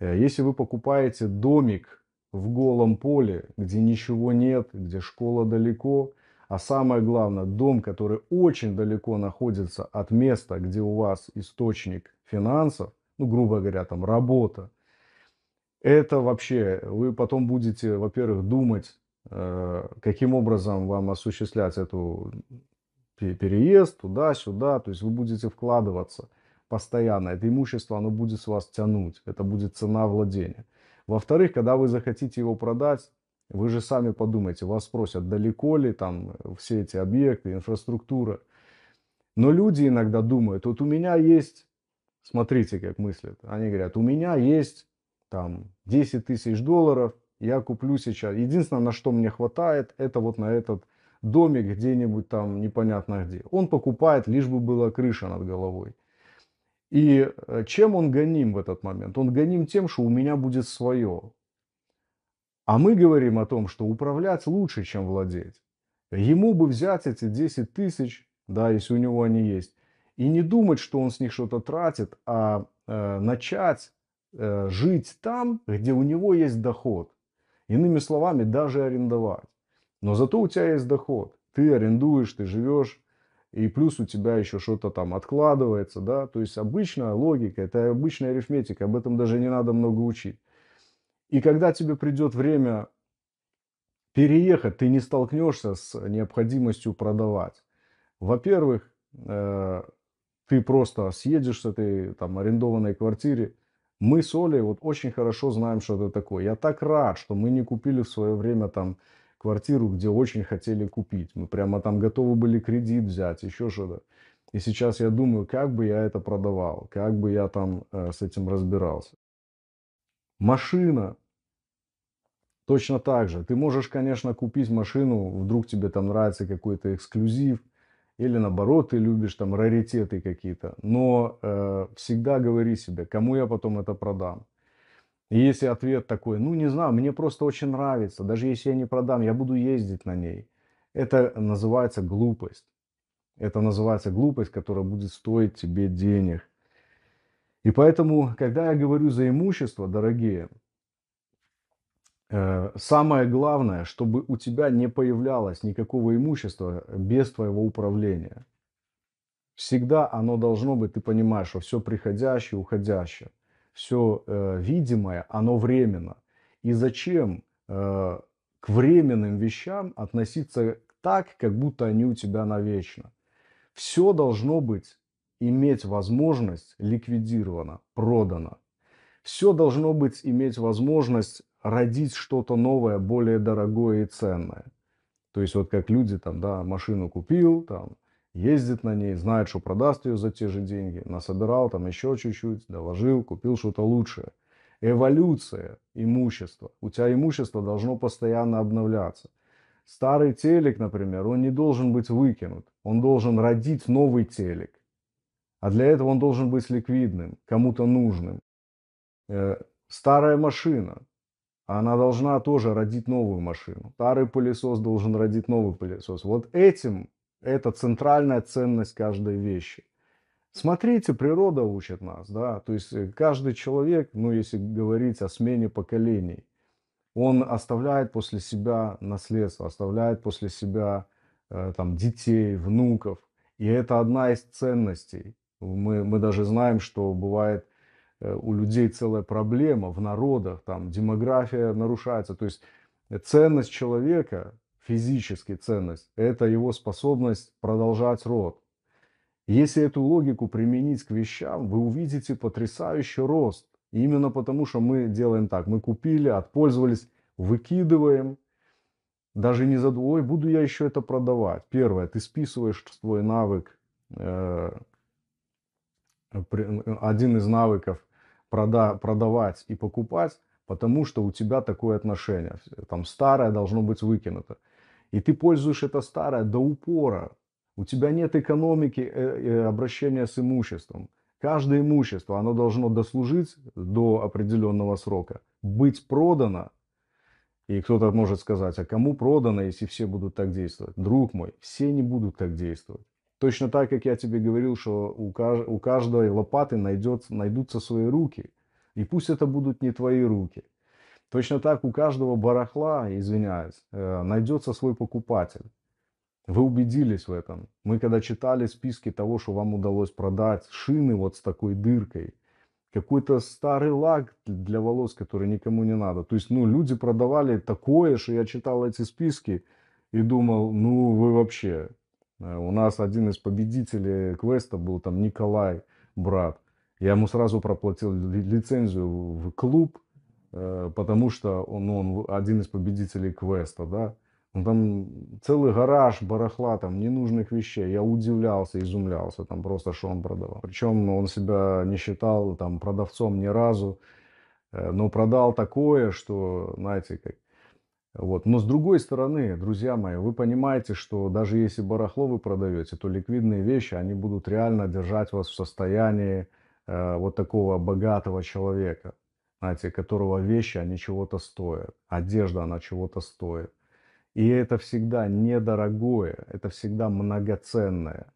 Э, если вы покупаете домик в голом поле, где ничего нет, где школа далеко, а самое главное, дом, который очень далеко находится от места, где у вас источник финансов, ну, грубо говоря, там работа, это вообще, вы потом будете, во-первых, думать, э, каким образом вам осуществлять эту переезд туда-сюда, то есть вы будете вкладываться постоянно, это имущество, оно будет с вас тянуть, это будет цена владения. Во-вторых, когда вы захотите его продать, вы же сами подумайте, вас спросят, далеко ли там все эти объекты, инфраструктура. Но люди иногда думают, вот у меня есть, смотрите, как мыслят, они говорят, у меня есть там 10 тысяч долларов, я куплю сейчас. Единственное, на что мне хватает, это вот на этот домик где-нибудь там непонятно где. Он покупает, лишь бы была крыша над головой. И э, чем он гоним в этот момент? Он гоним тем, что у меня будет свое. А мы говорим о том, что управлять лучше, чем владеть. Ему бы взять эти 10 тысяч, да, если у него они есть, и не думать, что он с них что-то тратит, а э, начать э, жить там, где у него есть доход. Иными словами, даже арендовать. Но зато у тебя есть доход. Ты арендуешь, ты живешь, и плюс у тебя еще что-то там откладывается, да. То есть обычная логика, это обычная арифметика, об этом даже не надо много учить. И когда тебе придет время переехать, ты не столкнешься с необходимостью продавать. Во-первых, э, ты просто съедешь с этой там, арендованной квартире. Мы с Олей вот очень хорошо знаем, что это такое. Я так рад, что мы не купили в свое время там квартиру, где очень хотели купить. Мы прямо там готовы были кредит взять, еще что-то. И сейчас я думаю, как бы я это продавал, как бы я там э, с этим разбирался. Машина, Точно так же. Ты можешь, конечно, купить машину, вдруг тебе там нравится какой-то эксклюзив, или наоборот, ты любишь там раритеты какие-то. Но э, всегда говори себе, кому я потом это продам. И если ответ такой, ну не знаю, мне просто очень нравится, даже если я не продам, я буду ездить на ней. Это называется глупость. Это называется глупость, которая будет стоить тебе денег. И поэтому, когда я говорю за имущество, дорогие, Э, самое главное, чтобы у тебя не появлялось никакого имущества э, без твоего управления. Всегда оно должно быть, ты понимаешь, что все приходящее, уходящее, все э, видимое, оно временно. И зачем к временным вещам относиться так, как будто они у тебя навечно? Все должно быть, иметь возможность ликвидировано, продано. Все должно быть, иметь возможность родить что-то новое, более дорогое и ценное. То есть вот как люди там, да, машину купил, там, ездит на ней, знает, что продаст ее за те же деньги, насобирал там еще чуть-чуть, доложил, купил что-то лучшее. Эволюция имущества. У тебя имущество должно постоянно обновляться. Старый телек, например, он не должен быть выкинут. Он должен родить новый телек. А для этого он должен быть ликвидным, кому-то нужным. Э, старая машина. А она должна тоже родить новую машину. Старый пылесос должен родить новый пылесос. Вот этим это центральная ценность каждой вещи. Смотрите, природа учит нас, да, то есть э, каждый человек, ну, если говорить о смене поколений, он оставляет после себя наследство, оставляет после себя э, там детей, внуков, и это одна из ценностей. Мы, мы даже знаем, что бывает Э, у людей целая проблема в народах, там демография нарушается. То есть ценность человека, физически ценность, это его способность продолжать род. Если эту логику применить к вещам, вы увидите потрясающий рост. именно потому, что мы делаем так. Мы купили, отпользовались, выкидываем. Даже не задумывая, ой, буду я еще это продавать. Первое, ты списываешь свой навык, э, один из навыков – прода продавать и покупать, потому что у тебя такое отношение. Там старое должно быть выкинуто. И ты пользуешь это старое до упора. У тебя нет экономики э, э, обращения с имуществом. Каждое имущество, оно должно дослужить до определенного срока, быть продано. И кто-то может сказать, а кому продано, если все будут так действовать? Друг мой, все не будут так действовать. Точно так, как я тебе говорил, что у, каж- у каждой лопаты найдет, найдутся свои руки. И пусть это будут не твои руки. Точно так у каждого барахла, извиняюсь, э, найдется свой покупатель. Вы убедились в этом. Мы когда читали списки того, что вам удалось продать, шины вот с такой дыркой, какой-то старый лак для волос, который никому не надо. То есть, ну, люди продавали такое, что я читал эти списки и думал, ну, вы вообще, Э, у нас один из победителей квеста был там Николай, брат. Я ему сразу проплатил лицензию в клуб, э, потому что он, он один из победителей квеста, да. Ну, там целый гараж барахла, там ненужных вещей. Я удивлялся, изумлялся, там просто что он продавал. Причем он себя не считал там продавцом ни разу, э, но продал такое, что, знаете, как вот. Но с другой стороны, друзья мои, вы понимаете, что даже если барахло вы продаете, то ликвидные вещи, они будут реально держать вас в состоянии э, вот такого богатого человека, знаете, которого вещи, они чего-то стоят, одежда, она чего-то стоит. И это всегда недорогое, это всегда многоценное.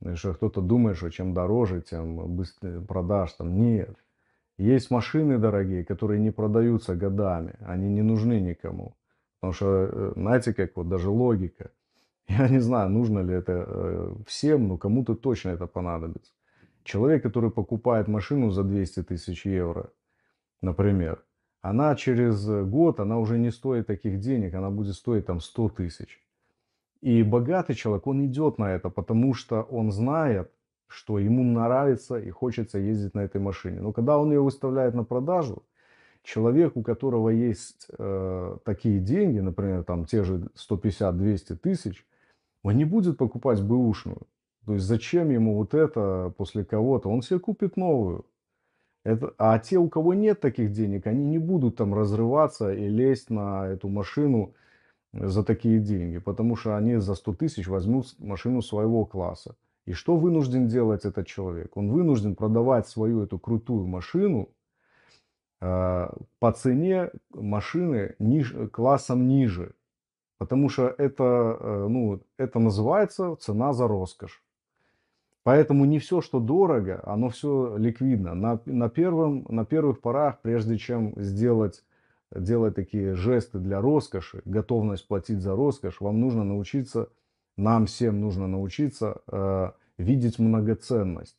Если а кто-то думает, что чем дороже, тем быстрее продаж, там нет. Есть машины дорогие, которые не продаются годами, они не нужны никому. Потому что, э, знаете, как вот даже логика. Я не знаю, нужно ли это э, всем, но кому-то точно это понадобится. Человек, который покупает машину за 200 тысяч евро, например, она через год, она уже не стоит таких денег, она будет стоить там 100 тысяч. И богатый человек, он идет на это, потому что он знает, что ему нравится и хочется ездить на этой машине. Но когда он ее выставляет на продажу, человек, у которого есть э, такие деньги, например, там те же 150-200 тысяч, он не будет покупать бэушную. То есть зачем ему вот это после кого-то? Он себе купит новую. Это, а те, у кого нет таких денег, они не будут там разрываться и лезть на эту машину э, за такие деньги, потому что они за 100 тысяч возьмут машину своего класса. И что вынужден делать этот человек? Он вынужден продавать свою эту крутую машину Э, по цене машины ниже, классом ниже. Потому что это, э, ну, это называется цена за роскошь. Поэтому не все, что дорого, оно все ликвидно. На, на, первом, на первых порах, прежде чем сделать, делать такие жесты для роскоши, готовность платить за роскошь, вам нужно научиться, нам всем нужно научиться э, видеть многоценность.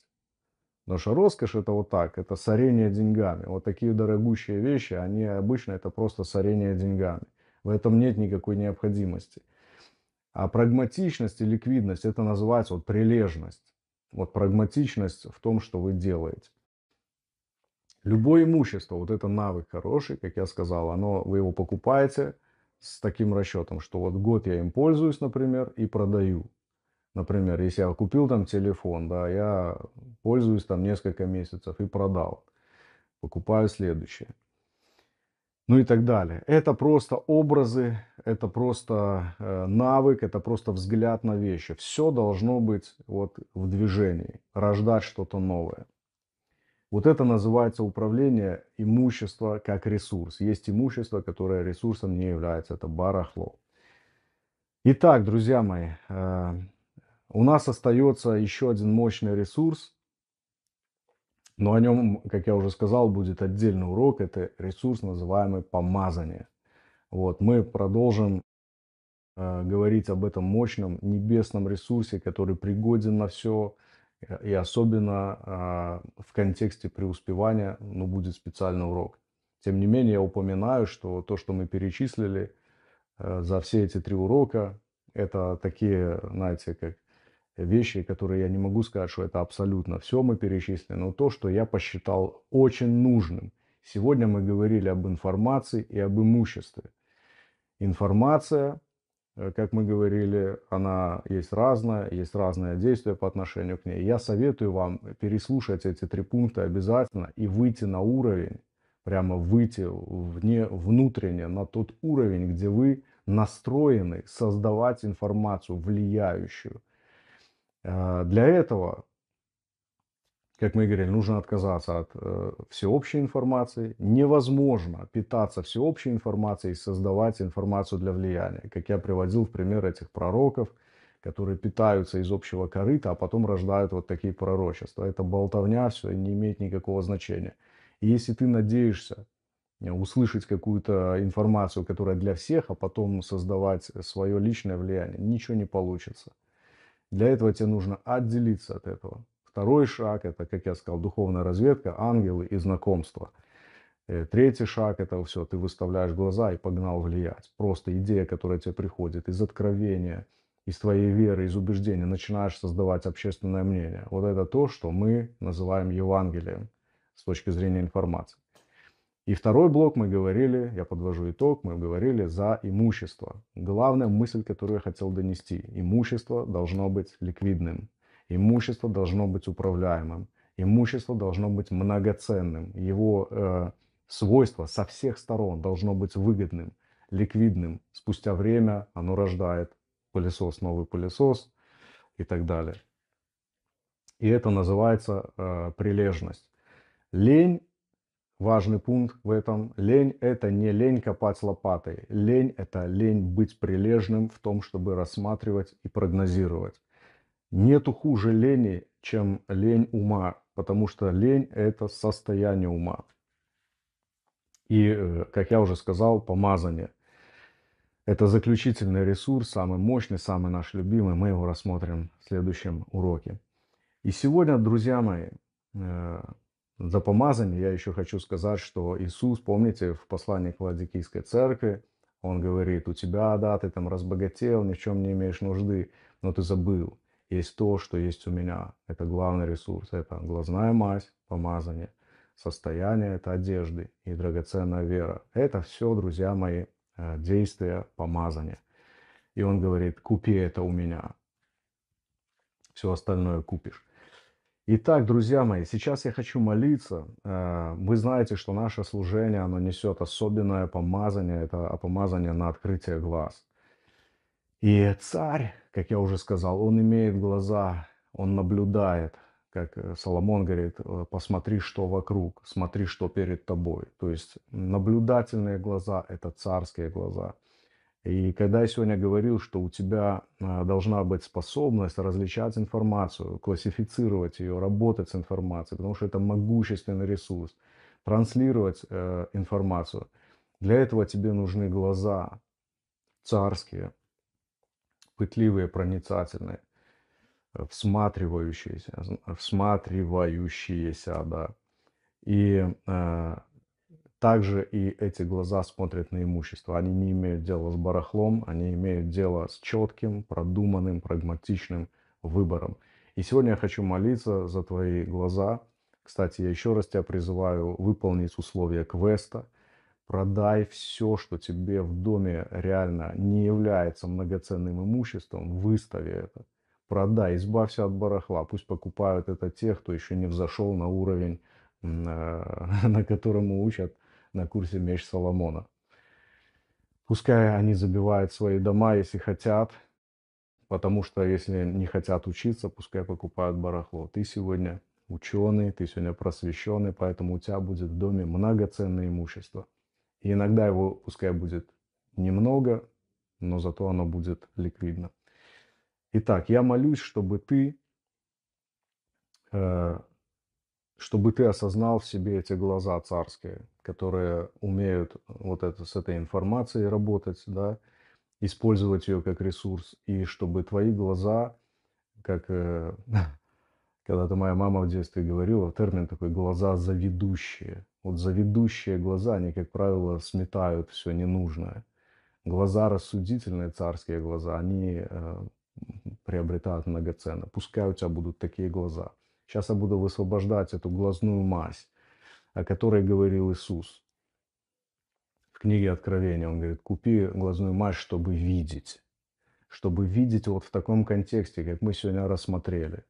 Потому что роскошь это вот так, это сорение деньгами. Вот такие дорогущие вещи, они обычно это просто сорение деньгами. В этом нет никакой необходимости. А прагматичность и ликвидность это называется вот прилежность. Вот прагматичность в том, что вы делаете. Любое имущество, вот это навык хороший, как я сказал, оно, вы его покупаете с таким расчетом, что вот год я им пользуюсь, например, и продаю. Например, если я купил там телефон, да, я пользуюсь там несколько месяцев и продал. Покупаю следующее. Ну и так далее. Это просто образы, это просто э, навык, это просто взгляд на вещи. Все должно быть вот в движении, рождать что-то новое. Вот это называется управление имущества как ресурс. Есть имущество, которое ресурсом не является, это барахло. Итак, друзья мои, э, у нас остается еще один мощный ресурс, но о нем, как я уже сказал, будет отдельный урок. Это ресурс, называемый помазание. Вот, мы продолжим э, говорить об этом мощном небесном ресурсе, который пригоден на все, и особенно э, в контексте преуспевания, ну, будет специальный урок. Тем не менее, я упоминаю, что то, что мы перечислили э, за все эти три урока, это такие, знаете, как вещи, которые я не могу сказать, что это абсолютно все мы перечислили, но то, что я посчитал очень нужным. Сегодня мы говорили об информации и об имуществе. Информация, э, как мы говорили, она есть разная, есть разное действие по отношению к ней. Я советую вам переслушать эти три пункта обязательно и выйти на уровень, прямо выйти вне, внутренне на тот уровень, где вы настроены создавать информацию влияющую – а, для этого, как мы говорили, нужно отказаться от э, всеобщей информации. Невозможно питаться всеобщей информацией и создавать информацию для влияния. Как я приводил в пример этих пророков, которые питаются из общего корыта, а потом рождают вот такие пророчества. Это болтовня, все не имеет никакого значения. И если ты надеешься э, услышать какую-то информацию, которая для всех, а потом создавать э, свое личное влияние, ничего не получится. Для этого тебе нужно отделиться от этого. Второй шаг – это, как я сказал, духовная разведка, ангелы и знакомства. Э, третий шаг – это все, ты выставляешь глаза и погнал влиять. Просто идея, которая тебе приходит из откровения, из твоей веры, из убеждения, начинаешь создавать общественное мнение. Вот это то, что мы называем Евангелием с точки зрения информации. И второй блок мы говорили, я подвожу итог, мы говорили за имущество. Главная мысль, которую я хотел донести. Имущество должно быть ликвидным. Имущество должно быть управляемым. Имущество должно быть многоценным. Его э, свойство со всех сторон должно быть выгодным, ликвидным. Спустя время оно рождает пылесос, новый пылесос и так далее. И это называется э, прилежность. Лень важный пункт в этом. Лень – это не лень копать лопатой. Лень – это лень быть прилежным в том, чтобы рассматривать и прогнозировать. Нету хуже лени, чем лень ума, потому что лень – это состояние ума. И, э, как я уже сказал, помазание – это заключительный ресурс, самый мощный, самый наш любимый. Мы его рассмотрим в следующем уроке. И сегодня, друзья мои, э, за помазание я еще хочу сказать, что Иисус, помните, в послании к Ладикийской церкви, он говорит, у тебя, да, ты там разбогател, ни в чем не имеешь нужды, но ты забыл. Есть то, что есть у меня. Это главный ресурс. Это глазная мазь, помазание, состояние, это одежды и драгоценная вера. Это все, друзья мои, э, действия помазания. И он говорит, купи это у меня. Все остальное купишь. Итак, друзья мои, сейчас я хочу молиться. Э, вы знаете, что наше служение, оно несет особенное помазание. Это помазание на открытие глаз. И царь, как я уже сказал, он имеет глаза, он наблюдает. Как э, Соломон говорит, э, посмотри, что вокруг, смотри, что перед тобой. То есть наблюдательные глаза – это царские глаза – и когда я сегодня говорил, что у тебя а, должна быть способность различать информацию, классифицировать ее, работать с информацией, потому что это могущественный ресурс, транслировать э, информацию, для этого тебе нужны глаза царские, пытливые, проницательные, всматривающиеся, всматривающиеся, да. И э, также и эти глаза смотрят на имущество. Они не имеют дела с барахлом, они имеют дело с четким, продуманным, прагматичным выбором. И сегодня я хочу молиться за твои глаза. Кстати, я еще раз тебя призываю выполнить условия квеста. Продай все, что тебе в доме реально не является многоценным имуществом, выстави это. Продай, избавься от барахла. Пусть покупают это те, кто еще не взошел на уровень, э, на котором учат на курсе «Меч Соломона». Пускай они забивают свои дома, если хотят, потому что если не хотят учиться, пускай покупают барахло. Ты сегодня ученый, ты сегодня просвещенный, поэтому у тебя будет в доме многоценное имущество. И иногда его пускай будет немного, но зато оно будет ликвидно. Итак, я молюсь, чтобы ты э, чтобы ты осознал в себе эти глаза царские, которые умеют э, вот это, с этой информацией работать, да, использовать ее как ресурс, и чтобы твои глаза, как э, когда-то моя мама в детстве говорила, термин такой «глаза заведущие». Вот заведущие глаза, они, как правило, сметают все ненужное. Глаза рассудительные, царские глаза, они э, приобретают многоценно. Пускай у тебя будут такие глаза – Сейчас я буду высвобождать эту глазную мазь, о которой говорил Иисус. В книге Откровения он говорит, купи глазную мазь, чтобы видеть. Чтобы видеть вот в таком контексте, как мы сегодня рассмотрели.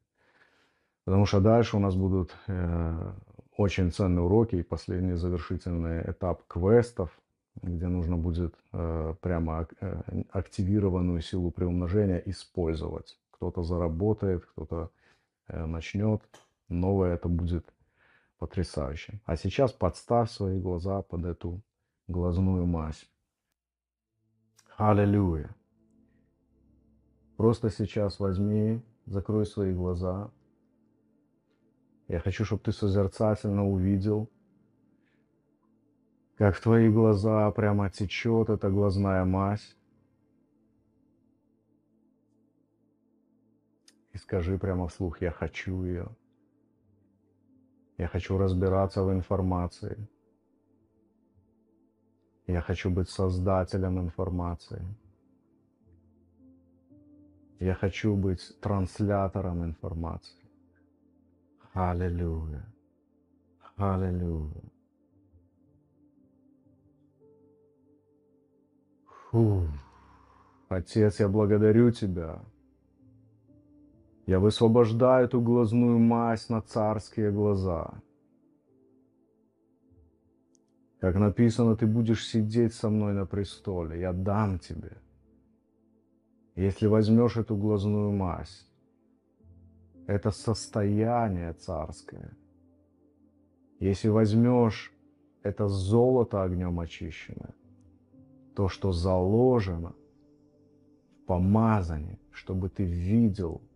Потому что дальше у нас будут э, очень ценные уроки и последний завершительный этап квестов, где нужно будет э, прямо э, активированную силу приумножения использовать. Кто-то заработает, кто-то Э, начнет новое, это будет потрясающе. А сейчас подставь свои глаза под эту глазную мазь. Аллилуйя. Просто сейчас возьми, закрой свои глаза. Я хочу, чтобы ты созерцательно увидел, как в твои глаза прямо течет эта глазная мазь. и скажи прямо вслух, я хочу ее. Я хочу разбираться в информации. Я хочу быть создателем информации. Я хочу быть транслятором информации. Аллилуйя. Аллилуйя. Фу. Отец, я благодарю Тебя я высвобождаю эту глазную мазь на царские глаза. Как написано, ты будешь сидеть со мной на престоле, я дам тебе. Если возьмешь эту глазную мазь, это состояние царское. Если возьмешь это золото огнем очищенное, то, что заложено в помазании, чтобы ты видел –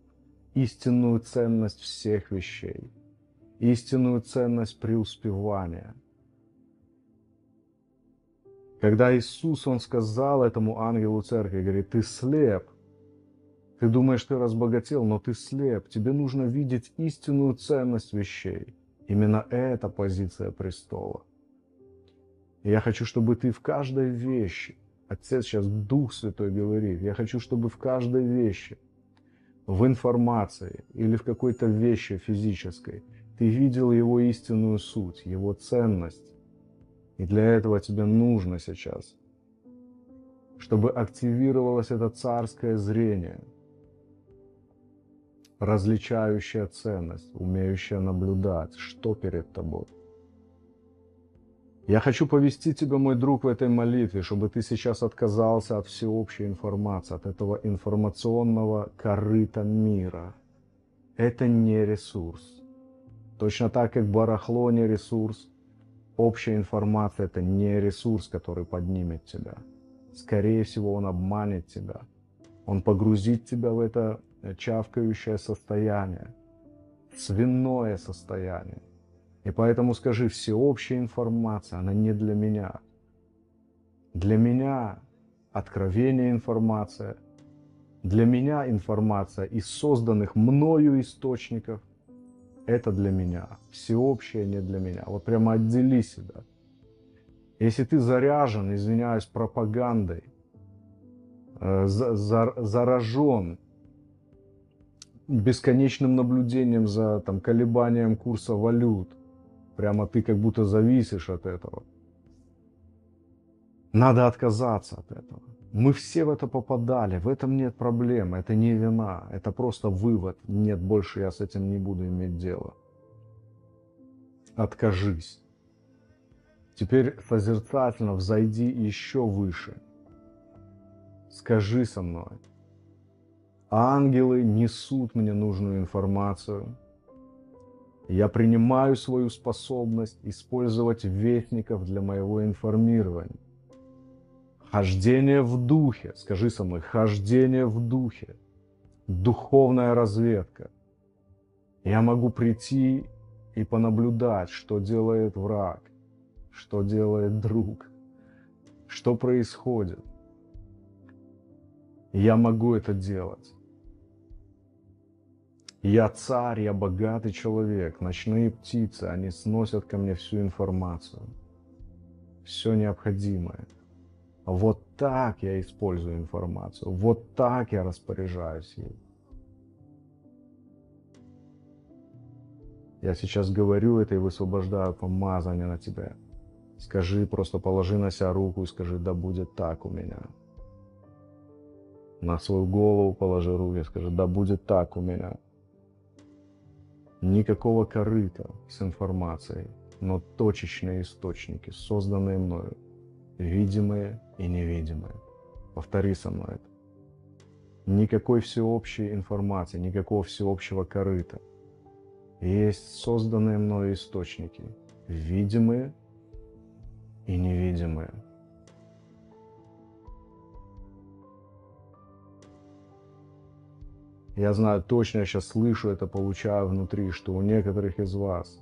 истинную ценность всех вещей, истинную ценность преуспевания. Когда Иисус, Он сказал этому ангелу церкви, говорит, ты слеп, ты думаешь, ты разбогател, но ты слеп, тебе нужно видеть истинную ценность вещей. Именно эта позиция престола. И я хочу, чтобы ты в каждой вещи, Отец сейчас Дух Святой говорит, я хочу, чтобы в каждой вещи – в информации или в какой-то вещи физической. Ты видел его истинную суть, его ценность. И для этого тебе нужно сейчас, чтобы активировалось это царское зрение, различающая ценность, умеющая наблюдать, что перед тобой. Я хочу повести тебя, мой друг, в этой молитве, чтобы ты сейчас отказался от всеобщей информации, от этого информационного корыта мира. Это не ресурс. Точно так, как барахло не ресурс, общая информация – это не ресурс, который поднимет тебя. Скорее всего, он обманет тебя. Он погрузит тебя в это чавкающее состояние, свиное состояние. И поэтому скажи, всеобщая информация, она не для меня. Для меня откровение информация, для меня информация из созданных мною источников, это для меня, всеобщее не для меня. Вот прямо отдели себя. Если ты заряжен, извиняюсь, пропагандой, э, заражен бесконечным наблюдением за там, колебанием курса валют, Прямо ты как будто зависишь от этого. Надо отказаться от этого. Мы все в это попадали, в этом нет проблемы, это не вина, это просто вывод. Нет, больше я с этим не буду иметь дело. Откажись. Теперь созерцательно взойди еще выше. Скажи со мной. Ангелы несут мне нужную информацию – я принимаю свою способность использовать вестников для моего информирования. Хождение в духе, скажи со мной, хождение в духе, духовная разведка. Я могу прийти и понаблюдать, что делает враг, что делает друг, что происходит. Я могу это делать. Я царь, я богатый человек, ночные птицы, они сносят ко мне всю информацию, все необходимое. Вот так я использую информацию, вот так я распоряжаюсь ей. Я сейчас говорю это и высвобождаю помазание на тебя. Скажи, просто положи на себя руку и скажи, да будет так у меня. На свою голову положи руки и скажи, да будет так у меня. Никакого корыта с информацией, но точечные источники, созданные мною, видимые и невидимые. Повтори со мной это. Никакой всеобщей информации, никакого всеобщего корыта. Есть созданные мною источники, видимые и невидимые. Я знаю точно, я сейчас слышу это, получаю внутри, что у некоторых из вас,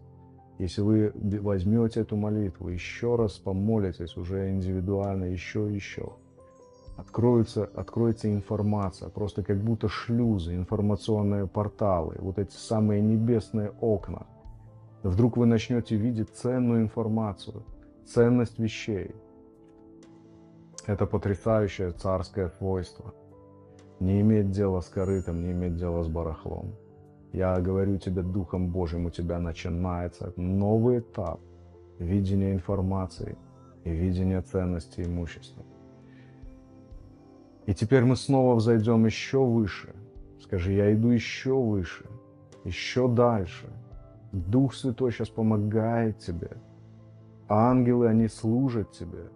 если вы возьмете эту молитву, еще раз помолитесь уже индивидуально, еще и еще, откроется, откроется информация, просто как будто шлюзы, информационные порталы, вот эти самые небесные окна. Вдруг вы начнете видеть ценную информацию, ценность вещей. Это потрясающее царское свойство – не иметь дела с корытом, не иметь дела с барахлом. Я говорю тебе, Духом Божьим у тебя начинается новый этап видения информации и видения ценности имущества. И теперь мы снова взойдем еще выше. Скажи, я иду еще выше, еще дальше. Дух Святой сейчас помогает тебе. Ангелы, они служат тебе.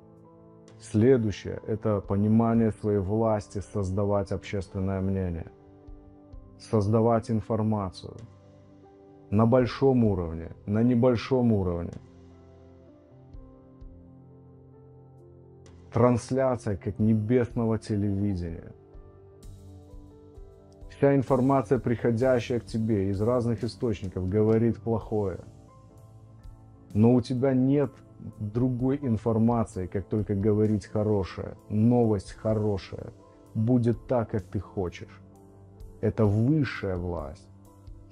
Следующее – это понимание своей власти создавать общественное мнение, создавать информацию на большом уровне, на небольшом уровне. Трансляция как небесного телевидения. Вся информация, приходящая к тебе из разных источников, говорит плохое. Но у тебя нет другой информации, как только говорить хорошее, новость хорошая, будет так, как ты хочешь. Это высшая власть.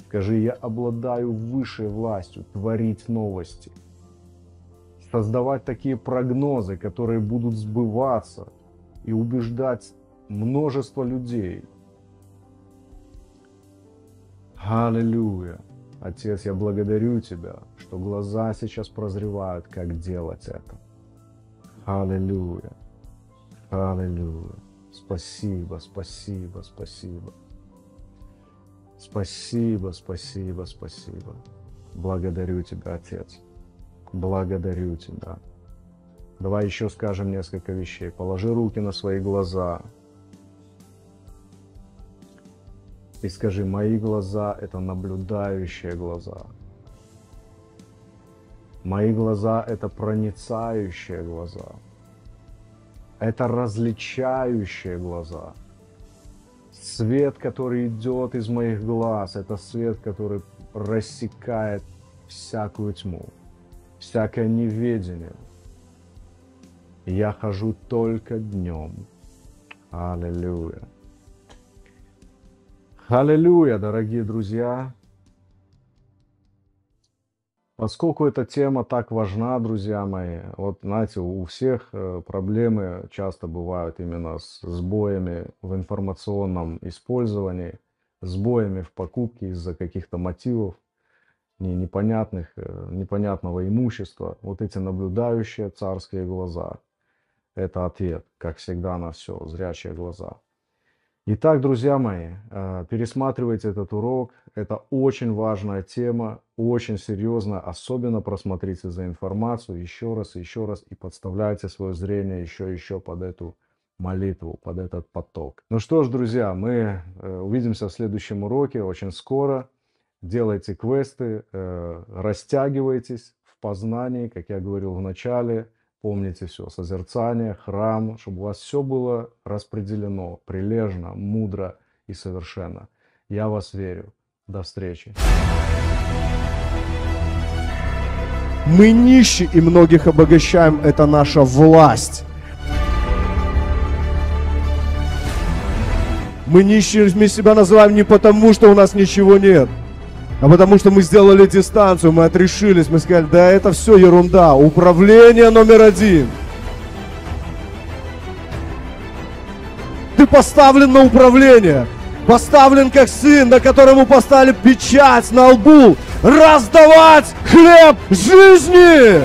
Скажи, я обладаю высшей властью творить новости, создавать такие прогнозы, которые будут сбываться и убеждать множество людей. Аллилуйя. Отец, я благодарю Тебя, что глаза сейчас прозревают, как делать это. Аллилуйя. Аллилуйя. Спасибо, спасибо, спасибо. Спасибо, спасибо, спасибо. Благодарю Тебя, Отец. Благодарю Тебя. Давай еще скажем несколько вещей. Положи руки на свои глаза, И скажи, мои глаза – это наблюдающие глаза. Мои глаза – это проницающие глаза. Это различающие глаза. Свет, который идет из моих глаз, это свет, который рассекает всякую тьму, всякое неведение. Я хожу только днем. Аллилуйя. Аллилуйя, дорогие друзья! Поскольку эта тема так важна, друзья мои, вот знаете, у всех э, проблемы часто бывают именно с сбоями в информационном использовании, сбоями в покупке из-за каких-то мотивов, не, непонятных, э, непонятного имущества. Вот эти наблюдающие царские глаза – это ответ, как всегда, на все, зрячие глаза – Итак, друзья мои, э, пересматривайте этот урок. Это очень важная тема, очень серьезно. Особенно просмотрите за информацию еще раз, еще раз и подставляйте свое зрение еще, еще под эту молитву, под этот поток. Ну что ж, друзья, мы э, увидимся в следующем уроке очень скоро. Делайте квесты, э, растягивайтесь в познании, как я говорил в начале – Помните все, созерцание, храм, чтобы у вас все было распределено, прилежно, мудро и совершенно. Я вас верю. До встречи. Мы нищи и многих обогащаем. Это наша власть. Мы нищими себя называем не потому, что у нас ничего нет а потому что мы сделали дистанцию, мы отрешились, мы сказали, да это все ерунда, управление номер один. Ты поставлен на управление, поставлен как сын, на которому поставили печать на лбу, раздавать хлеб жизни.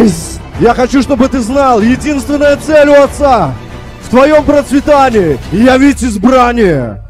Есть! Я хочу, чтобы ты знал, единственная цель у отца в твоем процветании, явить избрание.